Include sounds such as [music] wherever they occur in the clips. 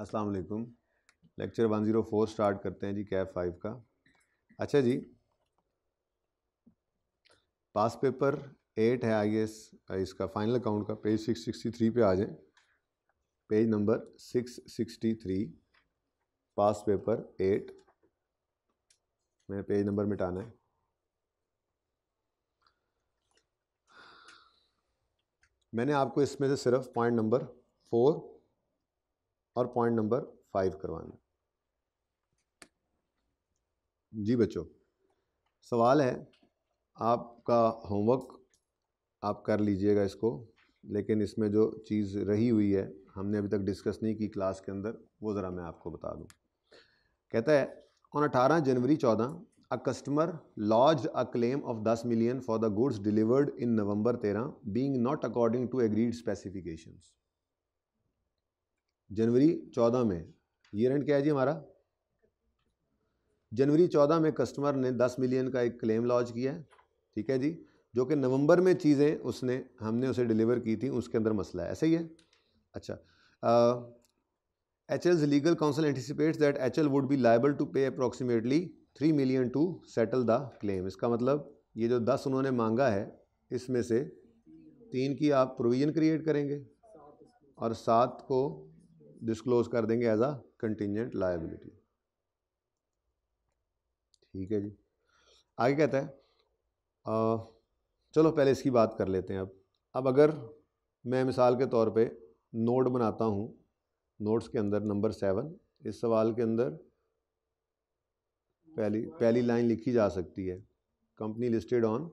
अस्सलाम वालेकुम lecture 104 start करते हैं जी कैफ फाइव का अच्छा जी पास पेपर एट है आई एस इसका फाइनल अकाउंट का पेज सिक्स सिक्सटी थ्री पे आ जाए page number six sixty three पास पेपर एट मैं पेज नंबर मिटाना है मैंने आपको इसमें से सिर्फ पॉइंट नंबर फोर और पॉइंट नंबर फाइव करवाना जी बच्चों सवाल है आपका होमवर्क आप कर लीजिएगा इसको लेकिन इसमें जो चीज़ रही हुई है हमने अभी तक डिस्कस नहीं की क्लास के अंदर वो ज़रा मैं आपको बता दूं कहता है ऑन अठारह जनवरी चौदह a customer lodge a claim of दस million for the goods delivered in November तेरह being not according to agreed specifications January चौदह में ईयर एंड क्या है जी हमारा जनवरी चौदह में कस्टमर ने दस मिलियन का एक क्लेम लॉन्च किया है ठीक है जी जो कि नवंबर में चीज़ें उसने हमने उसे डिलीवर की थी उसके अंदर मसला है ऐसा ही है अच्छा H L's legal counsel anticipates that H L would be liable to pay approximately three million to settle the claim इसका मतलब ये जो दस उन्होंने मांगा है इसमें से तीन की आप प्रोविज़न क्रिएट करेंगे और सात को डिस्क्लोज कर देंगे एज आ कंटिजेंट लाइबिलिटी ठीक है जी आगे कहता है आ, चलो पहले इसकी बात कर लेते हैं अब अब अगर मैं मिसाल के तौर पे नोट बनाता हूँ नोट्स के अंदर नंबर सेवन इस सवाल के अंदर पहली पहली लाइन लिखी जा सकती है कंपनी लिस्टेड ऑन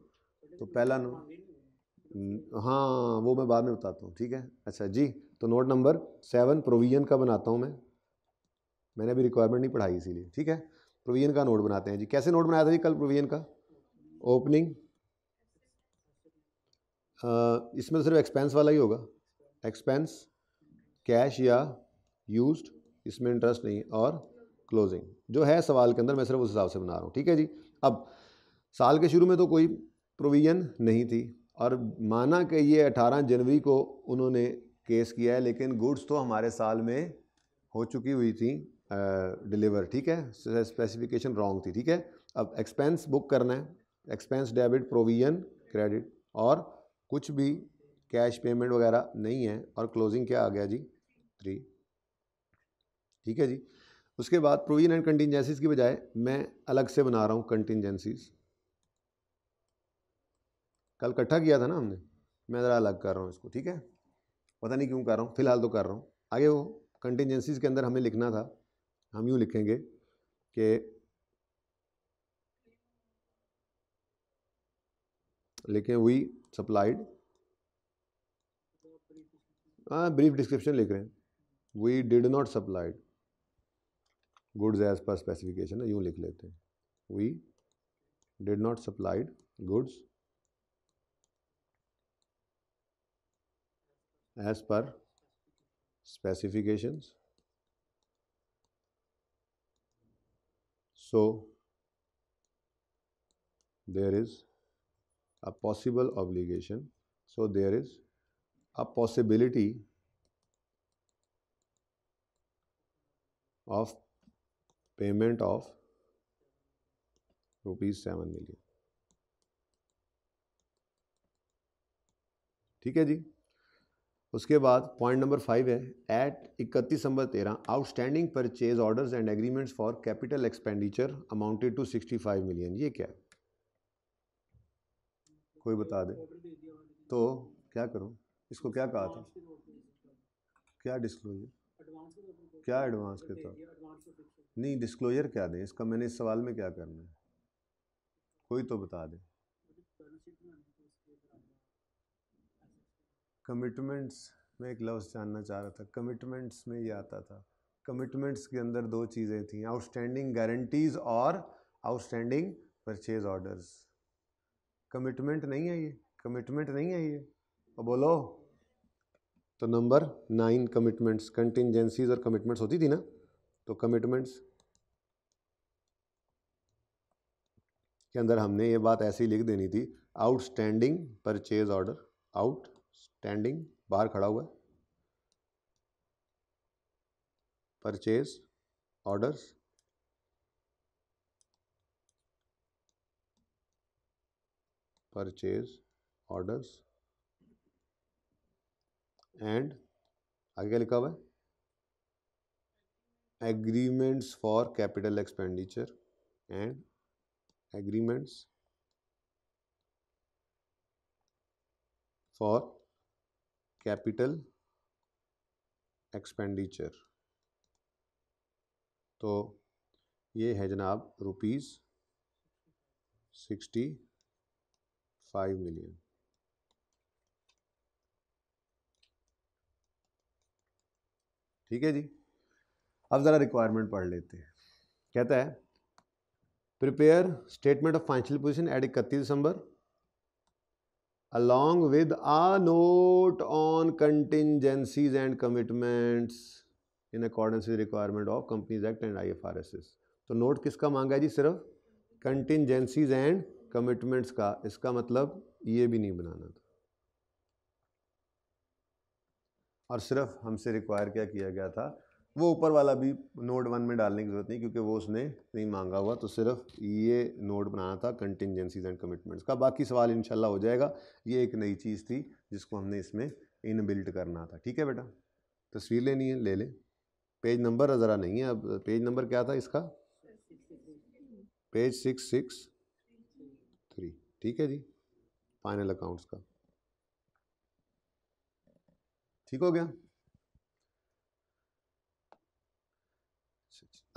तो पहला नोट हाँ वो मैं बाद में बताता हूँ ठीक है अच्छा जी तो नोट नंबर सेवन प्रोविज़न का बनाता हूँ मैं मैंने अभी रिक्वायरमेंट नहीं पढ़ाई इसीलिए ठीक है प्रोविज़न का नोट बनाते हैं जी कैसे नोट बनाया था जी कल प्रोविज़न का ओपनिंग इसमें तो सिर्फ एक्सपेंस वाला ही होगा एक्सपेंस कैश या यूज इसमें इंटरेस्ट नहीं और क्लोजिंग जो है सवाल के अंदर मैं सिर्फ उस हिसाब से बना रहा हूँ ठीक है जी अब साल के शुरू में तो कोई प्रोविज़न नहीं थी और माना कि ये 18 जनवरी को उन्होंने केस किया है लेकिन गुड्स तो हमारे साल में हो चुकी हुई थी डिलीवर ठीक है स्पेसिफिकेशन रॉन्ग थी ठीक है अब एक्सपेंस बुक करना है एक्सपेंस डेबिट प्रोविजन क्रेडिट और कुछ भी कैश पेमेंट वगैरह नहीं है और क्लोजिंग क्या आ गया जी थ्री ठीक है जी उसके बाद प्रोविजन एंड कंटिजेंसीज की बजाय मैं अलग से बना रहा हूँ कंटिजेंसीज कल इकट्ठा किया था ना हमने मैं ज़रा अलग कर रहा हूँ इसको ठीक है पता नहीं क्यों कर रहा हूँ फिलहाल तो कर रहा हूँ आगे वो कंटिजेंसीज़ के अंदर हमें लिखना था हम यूँ लिखेंगे कि लिखें वी सप्लाइड हाँ ब्रीफ डिस्क्रिप्शन लिख रहे हैं we did not supplied goods as per specification यूँ लिख लेते हैं we did not supplied goods as per specifications. So, there is a possible obligation. So, there is a possibility of payment of rupees 7 million. ठीक है जी उसके बाद point number five है एट इकतीस नंबर तेरह outstanding purchase orders and agreements for capital expenditure amounted to sixty five million ये क्या है कोई बता दे तो क्या करो इसको क्या कहा था क्या डिस्क्लोजर क्या एडवांस के तौर नहीं डिस्क्लोजर क्या दें इसका मैंने इस सवाल में क्या करना है कोई तो बता दे कमिटमेंट्स मैं एक लफ्ज़ जानना चाह रहा था कमिटमेंट्स में ये आता था कमिटमेंट्स के अंदर दो चीज़ें थी आउटस्टैंडिंग गारंटीज़ और आउटस्टैंडिंग परचेज ऑर्डर्स कमिटमेंट नहीं है ये कमिटमेंट नहीं है ये और बोलो तो नंबर नाइन कमिटमेंट्स कंटिजेंसीज और कमिटमेंट्स होती थी ना तो कमिटमेंट्स के अंदर हमने ये बात ऐसी लिख देनी थी outstanding purchase order out standing बाहर खड़ा हुआ है purchase orders purchase orders and आगे क्या लिखा हुआ है agreements for capital expenditure and agreements for capital expenditure तो ये है जनाब रुपीज़ सिक्सटी फाइव मिलियन ठीक है जी अब ज़रा रिक्वायरमेंट पढ़ लेते हैं कहता है prepare statement of financial position at इकतीस December along with a note on contingencies and commitments in accordance with requirement of Companies Act and ifrs तो नोट किसका मांगा है जी सिर्फ कंटिजेंसीज एंड कमिटमेंट्स का इसका मतलब ये भी नहीं बनाना था और सिर्फ हमसे रिक्वायर क्या किया गया था वो ऊपर वाला भी नोड वन में डालने की ज़रूरत नहीं क्योंकि वो उसने नहीं मांगा हुआ तो सिर्फ ये नोड बनाना था कंटिजेंसीज एंड कमिटमेंट्स का बाकी सवाल इनशाला हो जाएगा ये एक नई चीज़ थी जिसको हमने इसमें इन बिल्ट करना था ठीक है बेटा तस्वीर लेनी है ले लें पेज नंबर ज़रा नहीं है अब पेज नंबर क्या था इसका पेज सिक्स सिक्स थ्री ठीक है जी फाइनल अकाउंट्स का ठीक हो गया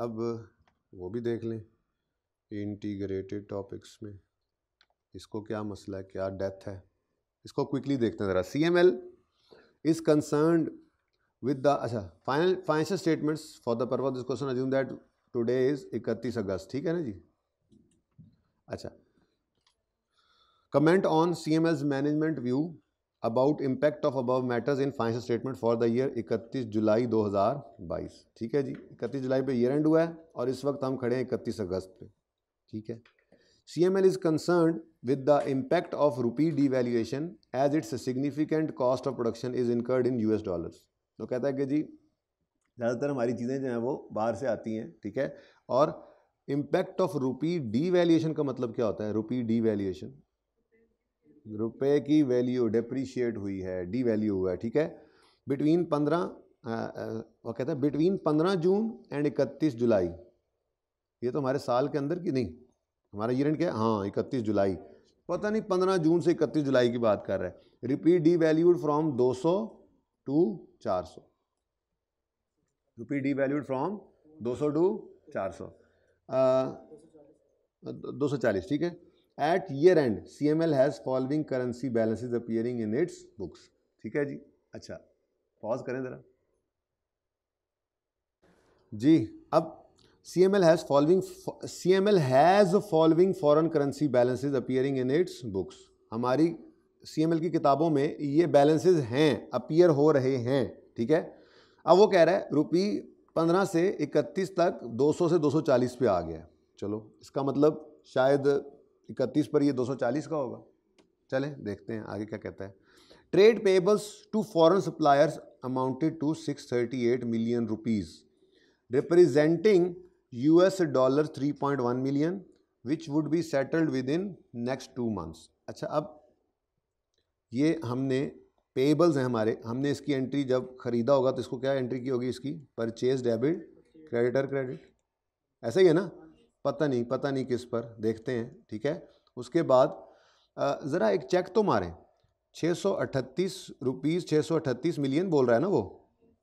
अब वो भी देख लें इंटीग्रेटेड टॉपिक्स में इसको क्या मसला है क्या डेथ है इसको क्विकली देखते हैं ज़रा C M L is concern with the अच्छा final financial statements for the purpose this question assume that today is इकतीस अगस्त ठीक है ना जी अच्छा comment on C M L management view about impact of above matters in financial statement for the year 31 July 2022 ठीक है जी 31 जुलाई पे year and हुआ है और इस वक्त हम खड़े हैं 31 अगस्त पे ठीक है C M L is concern with the impact of rupee devaluation as its significant cost of production is incurred in U S dollar तो कहता है कि जी ज़्यादातर हमारी चीज़ें जो हैं वो बाहर से आती हैं ठीक है और impact of rupee devaluation का मतलब क्या होता है रुपी डी वैल्यूएशन रुपए की वैल्यू डिप्रीशिएट हुई है डी वैल्यू हुआ है ठीक है बिटवीन पंद्रह वो कहता है बिटवीन पंद्रह जून एंड इकतीस जुलाई ये तो हमारे साल के अंदर की नहीं हमारा ईयर क्या है हाँ इकतीस जुलाई पता नहीं पंद्रह जून से इकतीस जुलाई की बात कर रहे हैं रिपीट डी वैल्यूड फ्रॉम दो सौ टू चार सौ रुपीट डी वैल्यूड फ्रॉम दो सौ टू चार सौ दो सौ चालीस ठीक है at year end C M L has following currency balances appearing in its books ठीक है जी अच्छा पॉज करें ज़रा जी अब C M L has following C M L has following foreign currency balances appearing in its books हमारी C M L की किताबों में ये बैलेंसेज हैं अपियर हो रहे हैं ठीक है अब वो कह रहा है रुपी पंद्रह से इकतीस तक दो सौ से दो सौ चालीस पे आ गया चलो इसका मतलब शायद इकतीस पर ये 240 का होगा चले देखते हैं आगे क्या कहता है trade payables to foreign suppliers amounted to 638 million rupees representing US dollar 3.1 which would be settled within next two months अच्छा अब ये हमने पेबल्स हैं हमारे हमने इसकी एंट्री जब ख़रीदा होगा तो इसको क्या एंट्री की होगी इसकी परचेज डेबिट क्रेडिटर क्रेडिट ऐसा ही है ना पता नहीं पता नहीं किस पर देखते हैं ठीक है उसके बाद ज़रा एक चेक तो मारें छः सौ अट्ठतीस रुपीज़ छः सौ अठतीस मिलियन बोल रहा है ना वो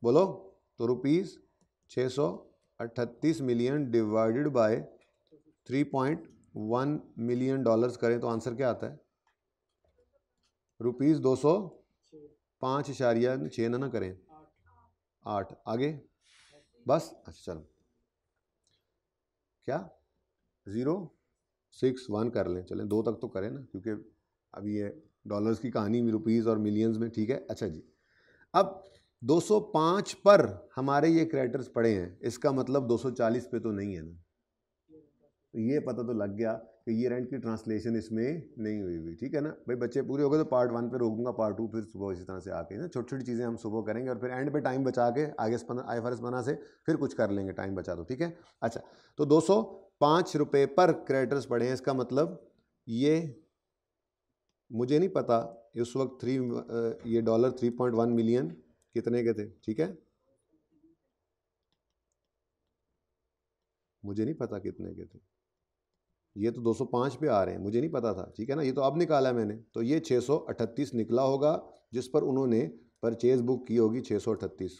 बोलो तो रुपीज़ छः सौ अट्ठतीस million divided by three point one million dollars करें तो आंसर क्या आता है रुपीज़ दो सौ पाँच इशारिया छः ना ना करें आठ आगे बस अच्छा चलो क्या ज़ीरो सिक्स वन कर लें चलें दो तक तो करें ना क्योंकि अब ये डॉलर्स की कहानी में रुपीज़ और मिलियंस में ठीक है अच्छा जी अब 205 पर हमारे ये क्रेडिटर्स पड़े हैं इसका मतलब 240 पे तो नहीं है ना तो ये पता तो लग गया कि ये रेंट की ट्रांसलेशन इसमें नहीं हुई हुई ठीक है ना भाई बच्चे पूरे हो गए तो पार्ट वन पे रोकूंगा पार्ट टू फिर सुबह इसी तरह से आके ना छोटी छोटी चीज़ें हम सुबह करेंगे और फिर एंड पे टाइम बचा के आगे आई एफ बना से फिर कुछ कर लेंगे टाइम बचा दो तो, ठीक है अच्छा तो दो पाँच रुपये पर क्रेडिटर्स बढ़े हैं इसका मतलब ये मुझे नहीं पता उस वक्त थ्री ये dollar three point one million कितने के थे ठीक है मुझे नहीं पता कितने के थे ये तो 205 पे आ रहे हैं मुझे नहीं पता था ठीक है ना ये तो अब निकाला मैंने तो ये 638 निकला होगा जिस पर उन्होंने परचेज बुक की होगी 638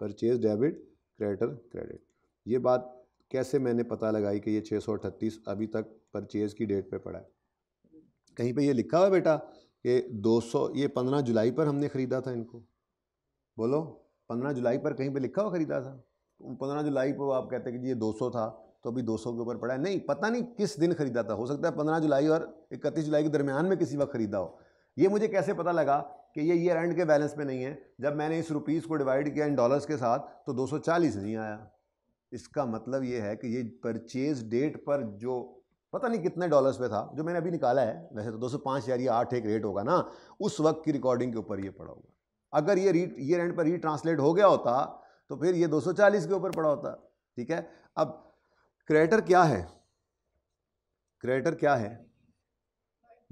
परचेज डेबिट क्रेडिटर क्रेडिट ये बात कैसे मैंने पता लगाई कि ये छः सौ अठतीस अभी तक परचेज़ की डेट पे पड़ा है कहीं पे ये लिखा हुआ बेटा कि सौ ये पंद्रह जुलाई पर हमने ख़रीदा था इनको बोलो पंद्रह जुलाई पर कहीं पे लिखा हुआ ख़रीदा था पंद्रह जुलाई पर आप कहते हैं कि ये 200 था तो अभी 200 के ऊपर पड़ा है नहीं पता नहीं किस दिन ख़रीदा था हो सकता है पंद्रह जुलाई और इकतीस जुलाई के दरमियान में किसी वक्त ख़रीदा हो ये मुझे कैसे पता लगा कि ये ईयर एंड के बैलेंस में नहीं है जब मैंने इस रुपीज़ को डिवाइड किया इन डॉलर्स के साथ तो चालीस नहीं आया इसका मतलब ये है कि ये परचेज डेट पर जो पता नहीं कितने डॉलर्स पे था जो मैंने अभी निकाला है वैसे तो दो सौ पाँच हज़ार या आठ एक रेट होगा ना उस वक्त की रिकॉर्डिंग के ऊपर ये पड़ा होगा अगर ये री ये रेंट पर रीट्रांसलेट हो गया होता तो फिर ये 240 के ऊपर पड़ा होता ठीक है अब क्रेडिटर क्या है क्रेडिटर क्या है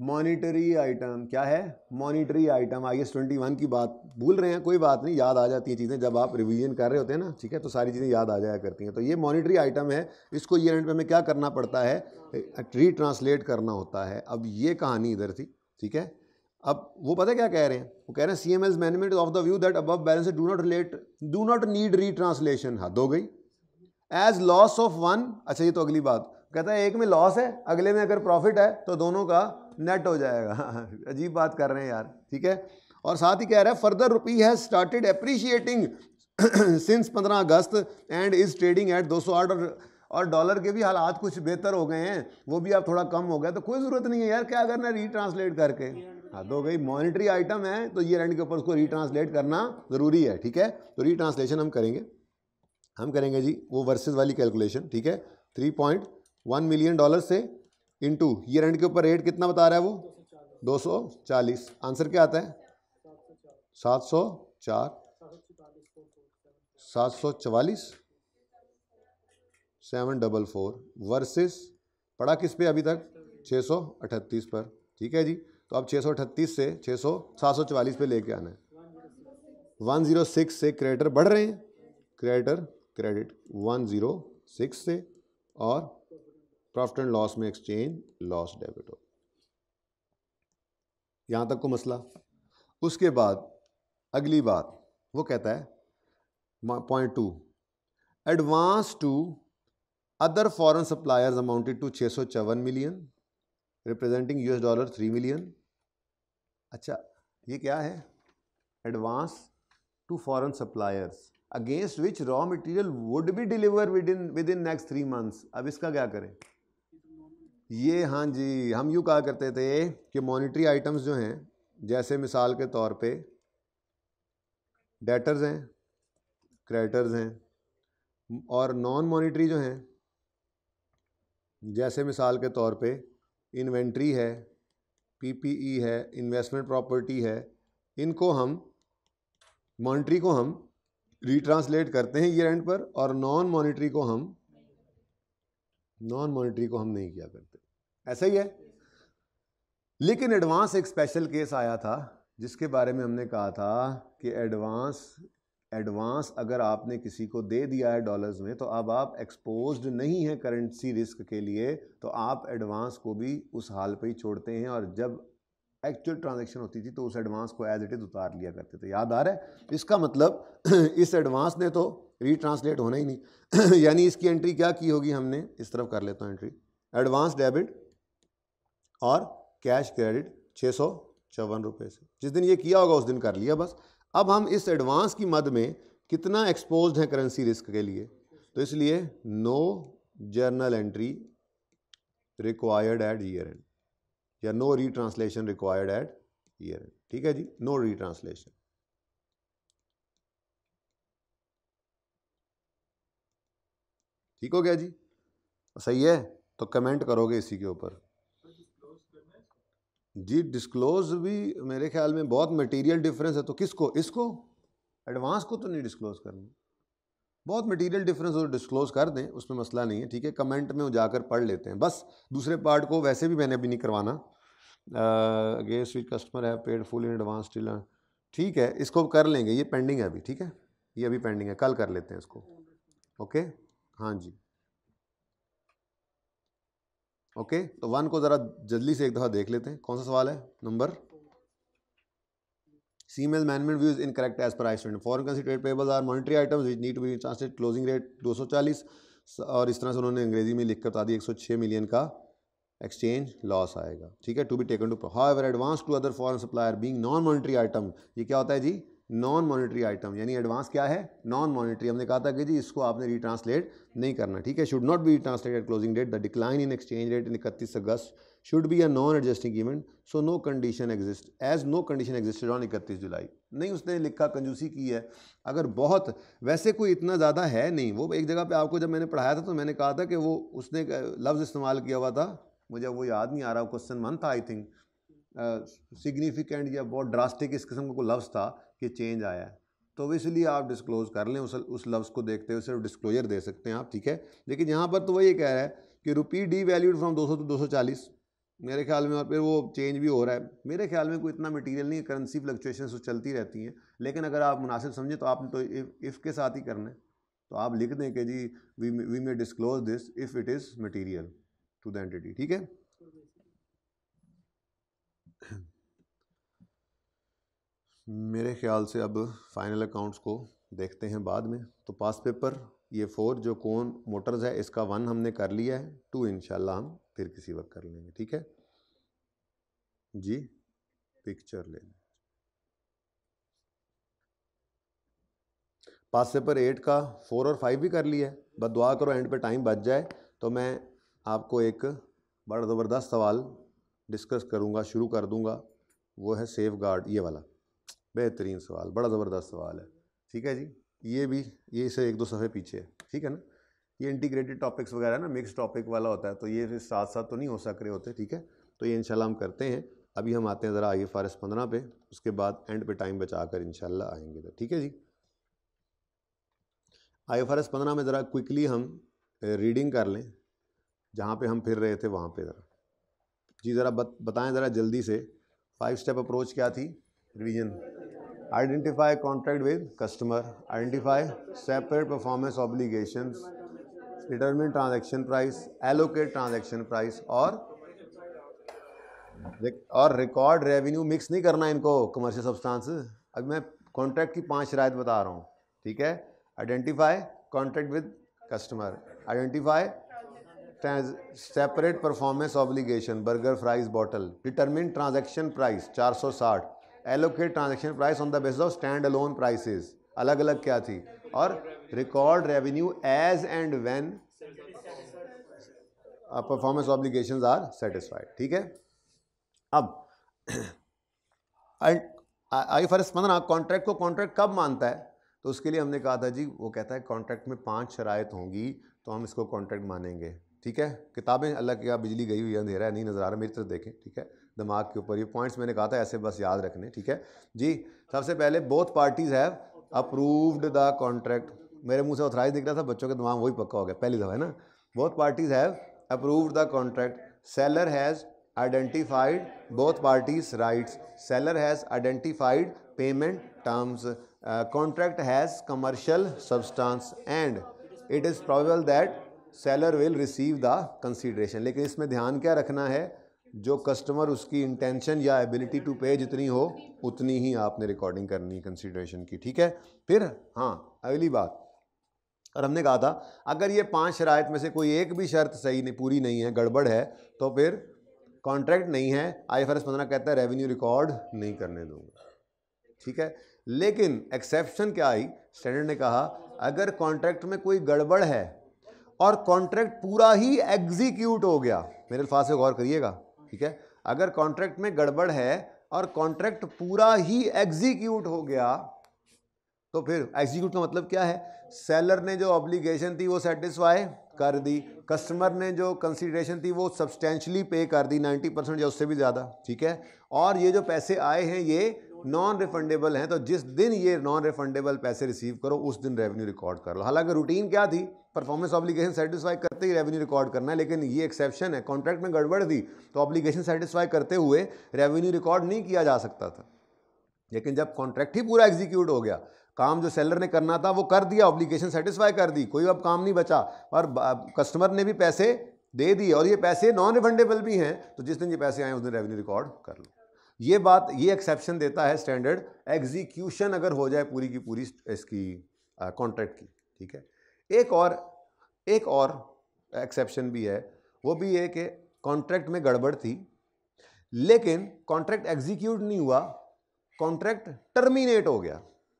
मॉनिटरी आइटम क्या है monetary item I S twenty one की बात भूल रहे हैं कोई बात नहीं याद आ जाती है चीज़ें जब आप रिवीजन कर रहे होते हैं ना ठीक है तो सारी चीज़ें याद आ जाया करती हैं तो ये मॉनिटरी आइटम है इसको ये एंड पे हमें क्या करना पड़ता है रीट्रांसलेट करना होता है अब ये कहानी इधर थी ठीक है अब वो पता क्या कह रहे हैं वो कह रहे हैं C M as management of the view that अब balance do not relate do not need retranslation हद हो गई एज लॉस ऑफ वन अच्छा ये तो अगली बात कहता है एक में लॉस है अगले में अगर प्रॉफिट है तो दोनों का नेट हो जाएगा [laughs] अजीब बात कर रहे हैं यार ठीक है और साथ ही कह रहा है further rupee has started appreciating since पंद्रह August and is trading at दो सौ आठ और डॉलर के भी हालात कुछ बेहतर हो गए हैं वो भी अब थोड़ा कम हो गया तो कोई ज़रूरत नहीं है यार क्या करना है रीट्रांसलेट करके हाँ तो गई मॉनिटरी आइटम है तो ये रेंट के ऊपर उसको रीट्रांसलेट करना ज़रूरी है ठीक है तो रीट्रांसलेशन हम करेंगे हम करेंगे जी वो वर्सेज वाली कैलकुलेशन ठीक है three point one million dollar से इंटू ये रेंट के ऊपर रेट कितना बता रहा है वो 240 आंसर क्या आता है सात सौ चार सात सौ चवालीस सेवन डबल फोर वर्सेस पड़ा किस पे अभी तक छः सौ पर ठीक है जी तो अब छः सौ अठतीस से 600 सौ सात सौ चवालीस पर लेके आना है वन जीरो सिक्स से क्रेडिटर बढ़ रहे हैं creditor credit one zero six से और प्रॉफिट एंड लॉस में एक्सचेंज लॉस डेबिट हो यहाँ तक को मसला उसके बाद अगली बात वो कहता है point two advance to other foreign suppliers amounted to छः सौ चौवन million representing US dollar three million अच्छा ये क्या है advance to foreign suppliers against which raw material would be deliver within within next three months अब इसका क्या करें ये हाँ जी हम यूँ कहा करते थे कि मॉनिटरी आइटम्स जो हैं जैसे मिसाल के तौर पे डेटर्स हैं क्रेडिटर्स हैं और नॉन मॉनिटरी जो हैं जैसे मिसाल के तौर पे इन्वेंट्री है पीपीई e है इन्वेस्टमेंट प्रॉपर्टी है इनको हम मॉनिटरी को हम रीट्रांसलेट करते हैं ईयर एंड पर और नॉन मॉनिटरी को हम नॉन मॉनिटरी को हम नहीं किया करते ऐसा ही है लेकिन एडवांस एक स्पेशल केस आया था जिसके बारे में हमने कहा था कि एडवांस एडवांस अगर आपने किसी को दे दिया है डॉलर्स में तो अब आप एक्सपोज्ड नहीं हैं करेंसी रिस्क के लिए तो आप एडवांस को भी उस हाल पर ही छोड़ते हैं और जब एक्चुअल ट्रांजैक्शन होती थी तो उस एडवांस को एज इट इज़ उतार लिया करते थे याद आ रहा है इसका मतलब [clears throat] इस एडवांस ने तो रीट्रांसलेट होना ही नहीं [clears throat] यानी इसकी एंट्री क्या की होगी हमने इस तरफ कर लेता हूँ एंट्री एडवांस डेबिट और कैश क्रेडिट छः सौ चौवन रुपये से जिस दिन ये किया होगा उस दिन कर लिया बस अब हम इस एडवांस की मद में कितना एक्सपोज है करेंसी रिस्क के लिए तो इसलिए no journal entry required at year end या no retranslation required at year end ठीक है जी नो रीट्रांसलेशन ठीक हो गया जी सही है तो कमेंट करोगे इसी के ऊपर जी डिस्क्लोज भी मेरे ख्याल में बहुत मटेरियल डिफरेंस है तो किसको इसको एडवांस को तो नहीं डिस्क्लोज करना बहुत मटेरियल डिफरेंस और डिस्क्लोज कर दें उसमें मसला नहीं है ठीक है कमेंट में जाकर पढ़ लेते हैं बस दूसरे पार्ट को वैसे भी मैंने अभी नहीं करवाना अगेंस्ट विच कस्टमर है paid full in advance till ठीक है इसको कर लेंगे ये पेंडिंग है अभी ठीक है ये अभी पेंडिंग है कल कर लेते हैं इसको ओके हाँ जी ओके तो वन को ज़रा जल्दी से एक दफ़ा देख लेते हैं कौन सा सवाल है number CML management views incorrect as per I foreign currency trade payable are monetary items which need to be translate closing rate 240 और इस तरह से उन्होंने अंग्रेजी में लिखकर बता दी 106 मिलियन का एक्सचेंज लॉस आएगा ठीक है to be taken to however advance to other foreign supplier being non monetary item ये क्या होता है जी नॉन मॉनिटरी आइटम यानी एडवांस क्या है नॉन मॉनिटरी हमने कहा था कि जी इसको आपने रीट्रांसलेट नहीं करना ठीक है should not be retranslate at closing date the decline in exchange rate in इकतीस August should be a non adjusting event so no condition exist as no condition existed on इकतीस जुलाई नहीं उसने लिखा कंजूसी की है अगर बहुत वैसे कोई इतना ज़्यादा है नहीं वो एक जगह पे आपको जब मैंने पढ़ाया था तो मैंने कहा था कि वो उसने लफ्ज़ इस्तेमाल किया हुआ था मुझे वो याद नहीं आ रहा क्वेश्चन वन था आई थिंक सिग्निफिकेंट या बहुत ड्रास्टिक इस किस्म का कोई लफ्ज़ था कि चेंज आया है तो इसलिए आप डिस्क्लोज़ कर लें उस उस लफ्ज़ को देखते हुए सिर्फ डिस्क्लोजर दे सकते हैं आप ठीक है लेकिन यहाँ पर तो वही कह रहा है कि रुपी डी वैल्यूड फ्राम दो टू दो मेरे ख्याल में और फिर वो चेंज भी हो रहा है मेरे ख्याल में कोई इतना मटेरियल नहीं है करेंसी फ्लक्चुएशन तो चलती रहती हैं लेकिन अगर आप मुनासिब समझें तो आपने तो इफ़ इफ के साथ ही करना है तो आप लिख दें कि जी we we may disclose this if it is material to the entity ठीक है मेरे ख्याल से अब फाइनल अकाउंट्स को देखते हैं बाद में तो पास पेपर ये फोर जो कौन मोटर्स है इसका वन हमने कर लिया है टू इनशाला हम फिर किसी वक्त कर लेंगे ठीक है जी पिक्चर ले लें पास पेपर एट का फोर और फाइव भी कर लिया है बस दुआ करो एंड पे टाइम बच जाए तो मैं आपको एक बड़ा ज़बरदस्त सवाल डिस्कस करूँगा शुरू कर दूँगा वो है सेफ गार्ड ये वाला बेहतरीन सवाल बड़ा ज़बरदस्त सवाल है ठीक है जी ये भी ये इसे एक दो सफ़े पीछे है ठीक है ना ये इंटीग्रेटेड टॉपिक्स वगैरह ना मिक्स टॉपिक वाला होता है तो ये फिर साथ साथ तो नहीं हो सक रहे होते ठीक है तो ये इनशाला हम करते हैं अभी हम आते हैं ज़रा आई एफ आर एस पंद्रह पे उसके बाद एंड पे टाइम बचा कर इनशाला आएंगे तो ठीक है जी आई एफ आर एस पंद्रह में ज़रा क्विकली हम रीडिंग कर लें जहाँ पर हम फिर रहे थे वहाँ पर ज़रा जी ज़रा बत, ज़रा जल्दी से फाइव स्टेप अप्रोच क्या थी revision identify contract with customer, identify separate performance obligations, determine transaction price, allocate transaction price और और रिकॉर्ड रेवेन्यू मिक्स नहीं करना इनको कमर्शियल सब्सटेंस अब मैं कॉन्ट्रैक्ट की पांच रायत बता रहा हूँ ठीक है identify contract with customer identify separate performance obligation burger fries bottle determine transaction price 460 allocate transaction price on the basis of stand alone prices अलग अलग क्या थी और record revenue as and when performance obligation are satisfied ठीक है अब आई फर्स Spandana contract को कॉन्ट्रैक्ट कब मानता है तो उसके लिए हमने कहा था जी वो कहता है कॉन्ट्रैक्ट में पांच शराइत होंगी तो हम इसको कॉन्ट्रैक्ट मानेंगे ठीक है किताबें अल्लाह क्या बिजली गई हुई अंधेरा है नहीं नज़र आ रहा मेरी तरफ देखें ठीक है दिमाग के ऊपर ये पॉइंट्स मैंने कहा था ऐसे बस याद रखने ठीक है जी सबसे पहले both parties have approved the contract मेरे मुंह से ऑथराइज दिख रहा था बच्चों के दिमाग वही पक्का हो गया पहली दफा है ना both parties have approved the contract seller has identified both parties rights seller has identified payment terms contract has commercial substance and it is probable that seller will receive the consideration लेकिन इसमें ध्यान क्या रखना है जो customer उसकी intention या ability to पे जितनी हो उतनी ही आपने रिकॉर्डिंग करनी है की ठीक है फिर हाँ अगली बात और हमने कहा था अगर ये पांच शरात में से कोई एक भी शर्त सही नहीं पूरी नहीं है गड़बड़ है तो फिर कॉन्ट्रैक्ट नहीं है आई एफ एस पंद्रह कहता है रेवेन्यू रिकॉर्ड नहीं करने दूंगा ठीक है लेकिन एक्सेप्शन क्या आई स्टैंडर्ड ने कहा अगर कॉन्ट्रैक्ट में कोई गड़बड़ है और कॉन्ट्रैक्ट पूरा ही एग्जीक्यूट हो गया मेरे अल्फाज से गौर करिएगा ठीक है अगर कॉन्ट्रैक्ट में गड़बड़ है और कॉन्ट्रैक्ट पूरा ही एग्जीक्यूट हो गया तो फिर एग्जीक्यूट का मतलब क्या है सेलर ने जो ऑब्लिगेशन थी वो सेटिस्फाई कर दी कस्टमर ने जो कंसिडरेशन थी वो सब्सटैंशली पे कर दी 90 परसेंट या उससे भी ज़्यादा ठीक है और ये जो पैसे आए हैं ये नॉन रिफंडेबल हैं तो जिस दिन ये नॉन रिफंडेबल पैसे रिसीव करो उस दिन रेवेन्यू रिकॉर्ड कर लो हालांकि रूटीन क्या थी परफॉर्मेंस ऑब्लिगेशन सेटिस्फाई करते ही रेवेन्यू रिकॉर्ड करना है लेकिन ये एक्सेप्शन है कॉन्ट्रैक्ट में गड़बड़ दी तो ऑब्लिगेशन सेटिस्फाई करते हुए रेवेन्यू रिकॉर्ड नहीं किया जा सकता था लेकिन जब कॉन्ट्रैक्ट ही पूरा एग्जीक्यूट हो गया काम जो सेलर ने करना था वो कर दिया ऑब्लिगेशन सेटिस्फाई कर दी कोई अब काम नहीं बचा और कस्टमर ने भी पैसे दे दिए और ये पैसे नॉन रिफंडेबल भी हैं तो जिस दिन ये पैसे आए उस दिन रेवेन्यू रिकॉर्ड कर लो ये बात ये एक्सेप्शन देता है स्टैंडर्ड एग्जीक्यूशन अगर हो जाए पूरी की पूरी इसकी कॉन्ट्रैक्ट की ठीक है एक और एक और एक्सेप्शन भी है वो भी है कि कॉन्ट्रैक्ट में गड़बड़ थी लेकिन कॉन्ट्रैक्ट एग्जीक्यूट नहीं हुआ कॉन्ट्रैक्ट टर्मिनेट हो गया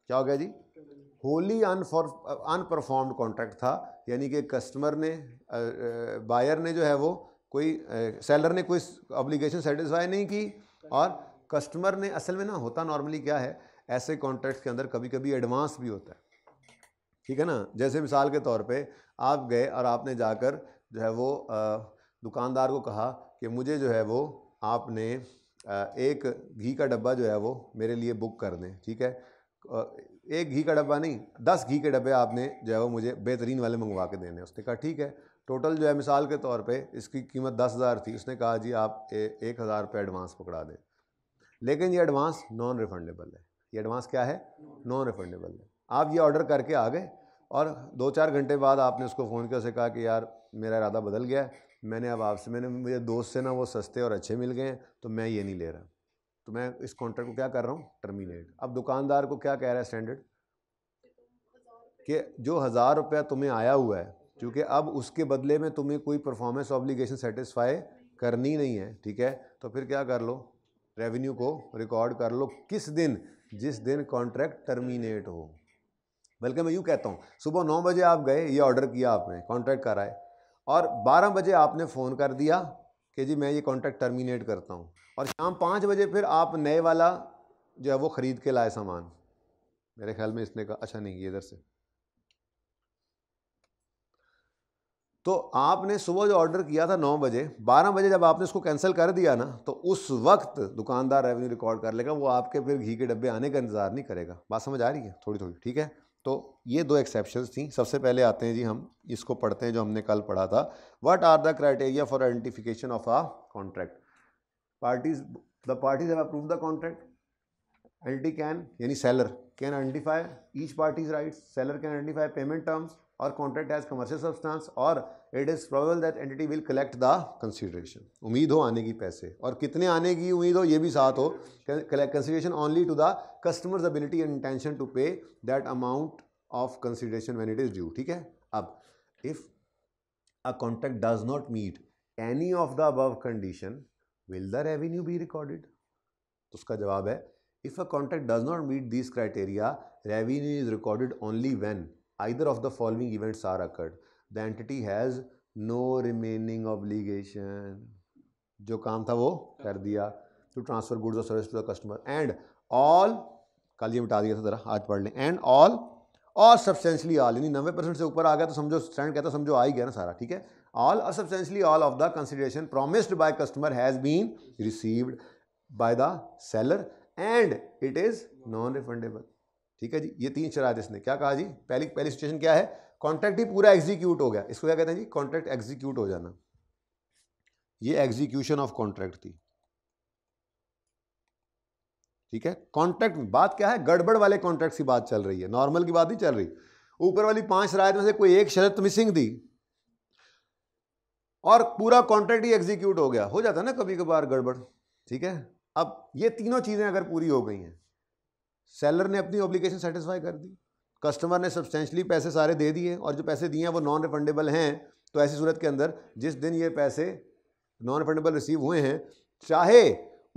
क्या हो गया जी होली अनफॉर अनपरफॉर्म्ड कॉन्ट्रैक्ट था यानी कि कस्टमर ने बायर ने जो है वो कोई सेलर ने कोई ऑब्लिगेशन सेटिस्फाई नहीं की और कस्टमर ने असल में ना होता नॉर्मली क्या है ऐसे कॉन्ट्रैक्ट्स के अंदर कभी कभी एडवांस भी होता है ठीक है ना जैसे मिसाल के तौर पे आप गए और आपने जाकर जो है वो दुकानदार को कहा कि मुझे जो है वो आपने एक घी का डब्बा जो है वो मेरे लिए बुक कर दें ठीक है एक घी का डब्बा नहीं दस घी के डब्बे आपने जो है वो मुझे बेहतरीन वाले मंगवा के देने उसने कहा ठीक है टोटल जो है मिसाल के तौर पे इसकी कीमत दस हज़ार थी उसने कहा जी आप ए, एक हज़ार रुपये एडवांस पकड़ा दें लेकिन ये एडवांस नॉन रिफंडेबल है ये एडवांस क्या है नॉन रिफंडेबल है आप ये ऑर्डर करके आ गए और दो चार घंटे बाद आपने उसको फ़ोन किया उसे कहा कि यार मेरा इरादा बदल गया है मैंने अब आपसे मैंने मुझे दोस्त से ना वो सस्ते और अच्छे मिल गए हैं तो मैं ये नहीं ले रहा तो मैं इस कॉन्ट्रैक्ट को क्या कर रहा हूँ टर्मिनेट अब दुकानदार को क्या कह रहा है स्टैंडर्ड कि जो हज़ार रुपया तुम्हें आया हुआ है क्योंकि अब उसके बदले में तुम्हें कोई परफॉर्मेंस ऑब्लिगेशन सेटिस्फाई करनी नहीं है ठीक है तो फिर क्या कर लो रेवेन्यू को रिकॉर्ड कर लो किस दिन जिस दिन कॉन्ट्रैक्ट टर्मिनेट हो बल्कि मैं यूँ कहता हूँ सुबह नौ बजे आप गए ये ऑर्डर किया आपने कॉन्ट्रैक्ट कराए और बारह बजे आपने फ़ोन कर दिया कि जी मैं ये कॉन्ट्रैक्ट टर्मिनेट करता हूँ और शाम पाँच बजे फिर आप नए वाला जो है वो ख़रीद के लाए सामान मेरे ख्याल में इसने कहा अच्छा नहीं इधर से तो आपने सुबह जो ऑर्डर किया था नौ बजे बारह बजे जब आपने उसको कैंसिल कर दिया ना तो उस वक्त दुकानदार रेवेन्यू रिकॉर्ड कर लेगा वो आपके फिर घी के डब्बे आने का इंतज़ार नहीं करेगा बात समझ आ रही है थोड़ी थोड़ी ठीक है तो ये दो एक्सेप्शन थी सबसे पहले आते हैं जी हम इसको पढ़ते हैं जो हमने कल पढ़ा था what are the criteria for identification of a contract parties the parties have approve the contract entity can यानी seller can identify each parties right seller can identify payment terms और कॉन्ट्रैक्ट एज कमर्शियल सब्सटेंस और it is probable that entity will collect the consideration उम्मीद हो आने की पैसे और कितने आने की उम्मीद हो ये भी साथ हो consideration only to the customers ability and intention to pay that amount of consideration when it is due ठीक है अब if a contract does not meet any of the above condition will the revenue be recorded तो उसका जवाब है if a contract does not meet this criteria revenue is recorded only when either of the following events are occurred the entity has no remaining obligation जो काम था वो कर दिया टू ट्रांसफर गुड्स और service to the customer and all कल ये बता दिया था जरा आज पढ़ लें एंड ऑल और सब्सटेंशली ऑल यानी नब्बे परसेंट से ऊपर आ गया तो समझो स्टैंड कहता समझो आ ही गया ना सारा ठीक है ऑल और substantially all of the consideration promised by customer has been received by the seller and it is non refundable ठीक है जी ये तीन शरात इसने क्या कहा जी पहली पहली सिचुएशन क्या है कॉन्ट्रैक्ट ही पूरा एग्जीक्यूट हो गया इसको क्या कहते हैं जी कॉन्ट्रैक्ट एग्जीक्यूट हो जाना ये एग्जीक्यूशन ऑफ कॉन्ट्रैक्ट थी ठीक है कॉन्ट्रैक्ट बात क्या है गड़बड़ वाले कॉन्ट्रैक्ट की बात चल रही है नॉर्मल की बात नहीं चल रही ऊपर वाली पांच शरात में से कोई एक शरत मिसिंग थी और पूरा कॉन्ट्रैक्ट ही एग्जीक्यूट हो गया हो जाता है ना कभी कभार गड़बड़ ठीक है अब ये तीनों चीज़ें अगर पूरी हो गई हैं सेलर ने अपनी ऑब्लिगेशन सेटिस्फाई कर दी कस्टमर ने सब्सटेंशली पैसे सारे दे दिए और जो पैसे दिए हैं वो नॉन रिफंडेबल हैं तो ऐसी सूरत के अंदर जिस दिन ये पैसे नॉन रिफंडेबल रिसीव हुए हैं चाहे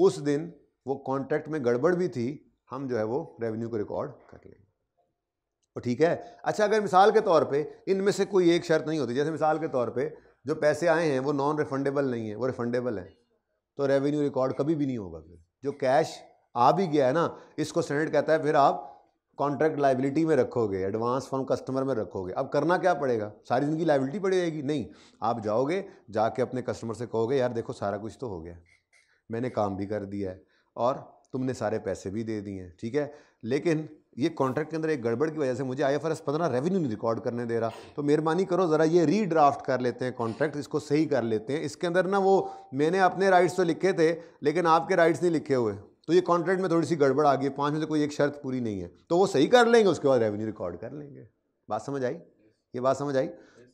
उस दिन वो कॉन्ट्रैक्ट में गड़बड़ भी थी हम जो है वो रेवेन्यू को रिकॉर्ड कर लेंगे और तो ठीक है अच्छा अगर मिसाल के तौर पे इनमें से कोई एक शर्त नहीं होती जैसे मिसाल के तौर पे जो पैसे आए हैं वो नॉन रिफंडेबल नहीं है वो रिफंडेबल हैं तो रेवेन्यू रिकॉर्ड कभी भी नहीं होगा फिर जो कैश आ भी गया है ना इसको सेनेट कहता है फिर आप कॉन्ट्रैक्ट लाइबिलिटी में रखोगे एडवांस फॉर्म कस्टमर में रखोगे अब करना क्या पड़ेगा सारी ज़िंदगी लाइबिलिटी पड़ी रहेगी नहीं आप जाओगे जाके अपने कस्टमर से कहोगे यार देखो सारा कुछ तो हो गया मैंने काम भी कर दिया है और तुमने सारे पैसे भी दे दिए हैं ठीक है लेकिन ये कॉन्ट्रैक्ट के अंदर एक गड़बड़ की वजह से मुझे आई एफ आर एस पंद्रह रेवेन्यू नहीं रिकॉर्ड करने दे रहा तो मेहरबानी करो ज़रा ये रीड्राफ्ट कर लेते हैं कॉन्ट्रैक्ट इसको सही कर लेते हैं इसके अंदर ना वो मैंने अपने राइट्स तो लिखे थे लेकिन आपके राइट्स नहीं लिखे हुए तो ये कॉन्ट्रैक्ट में थोड़ी सी गड़बड़ आ गई पाँच में से कोई एक शर्त पूरी नहीं है तो वो सही कर लेंगे उसके बाद रेवेन्यू रिकॉर्ड कर लेंगे बात समझ आई ये बात समझ आई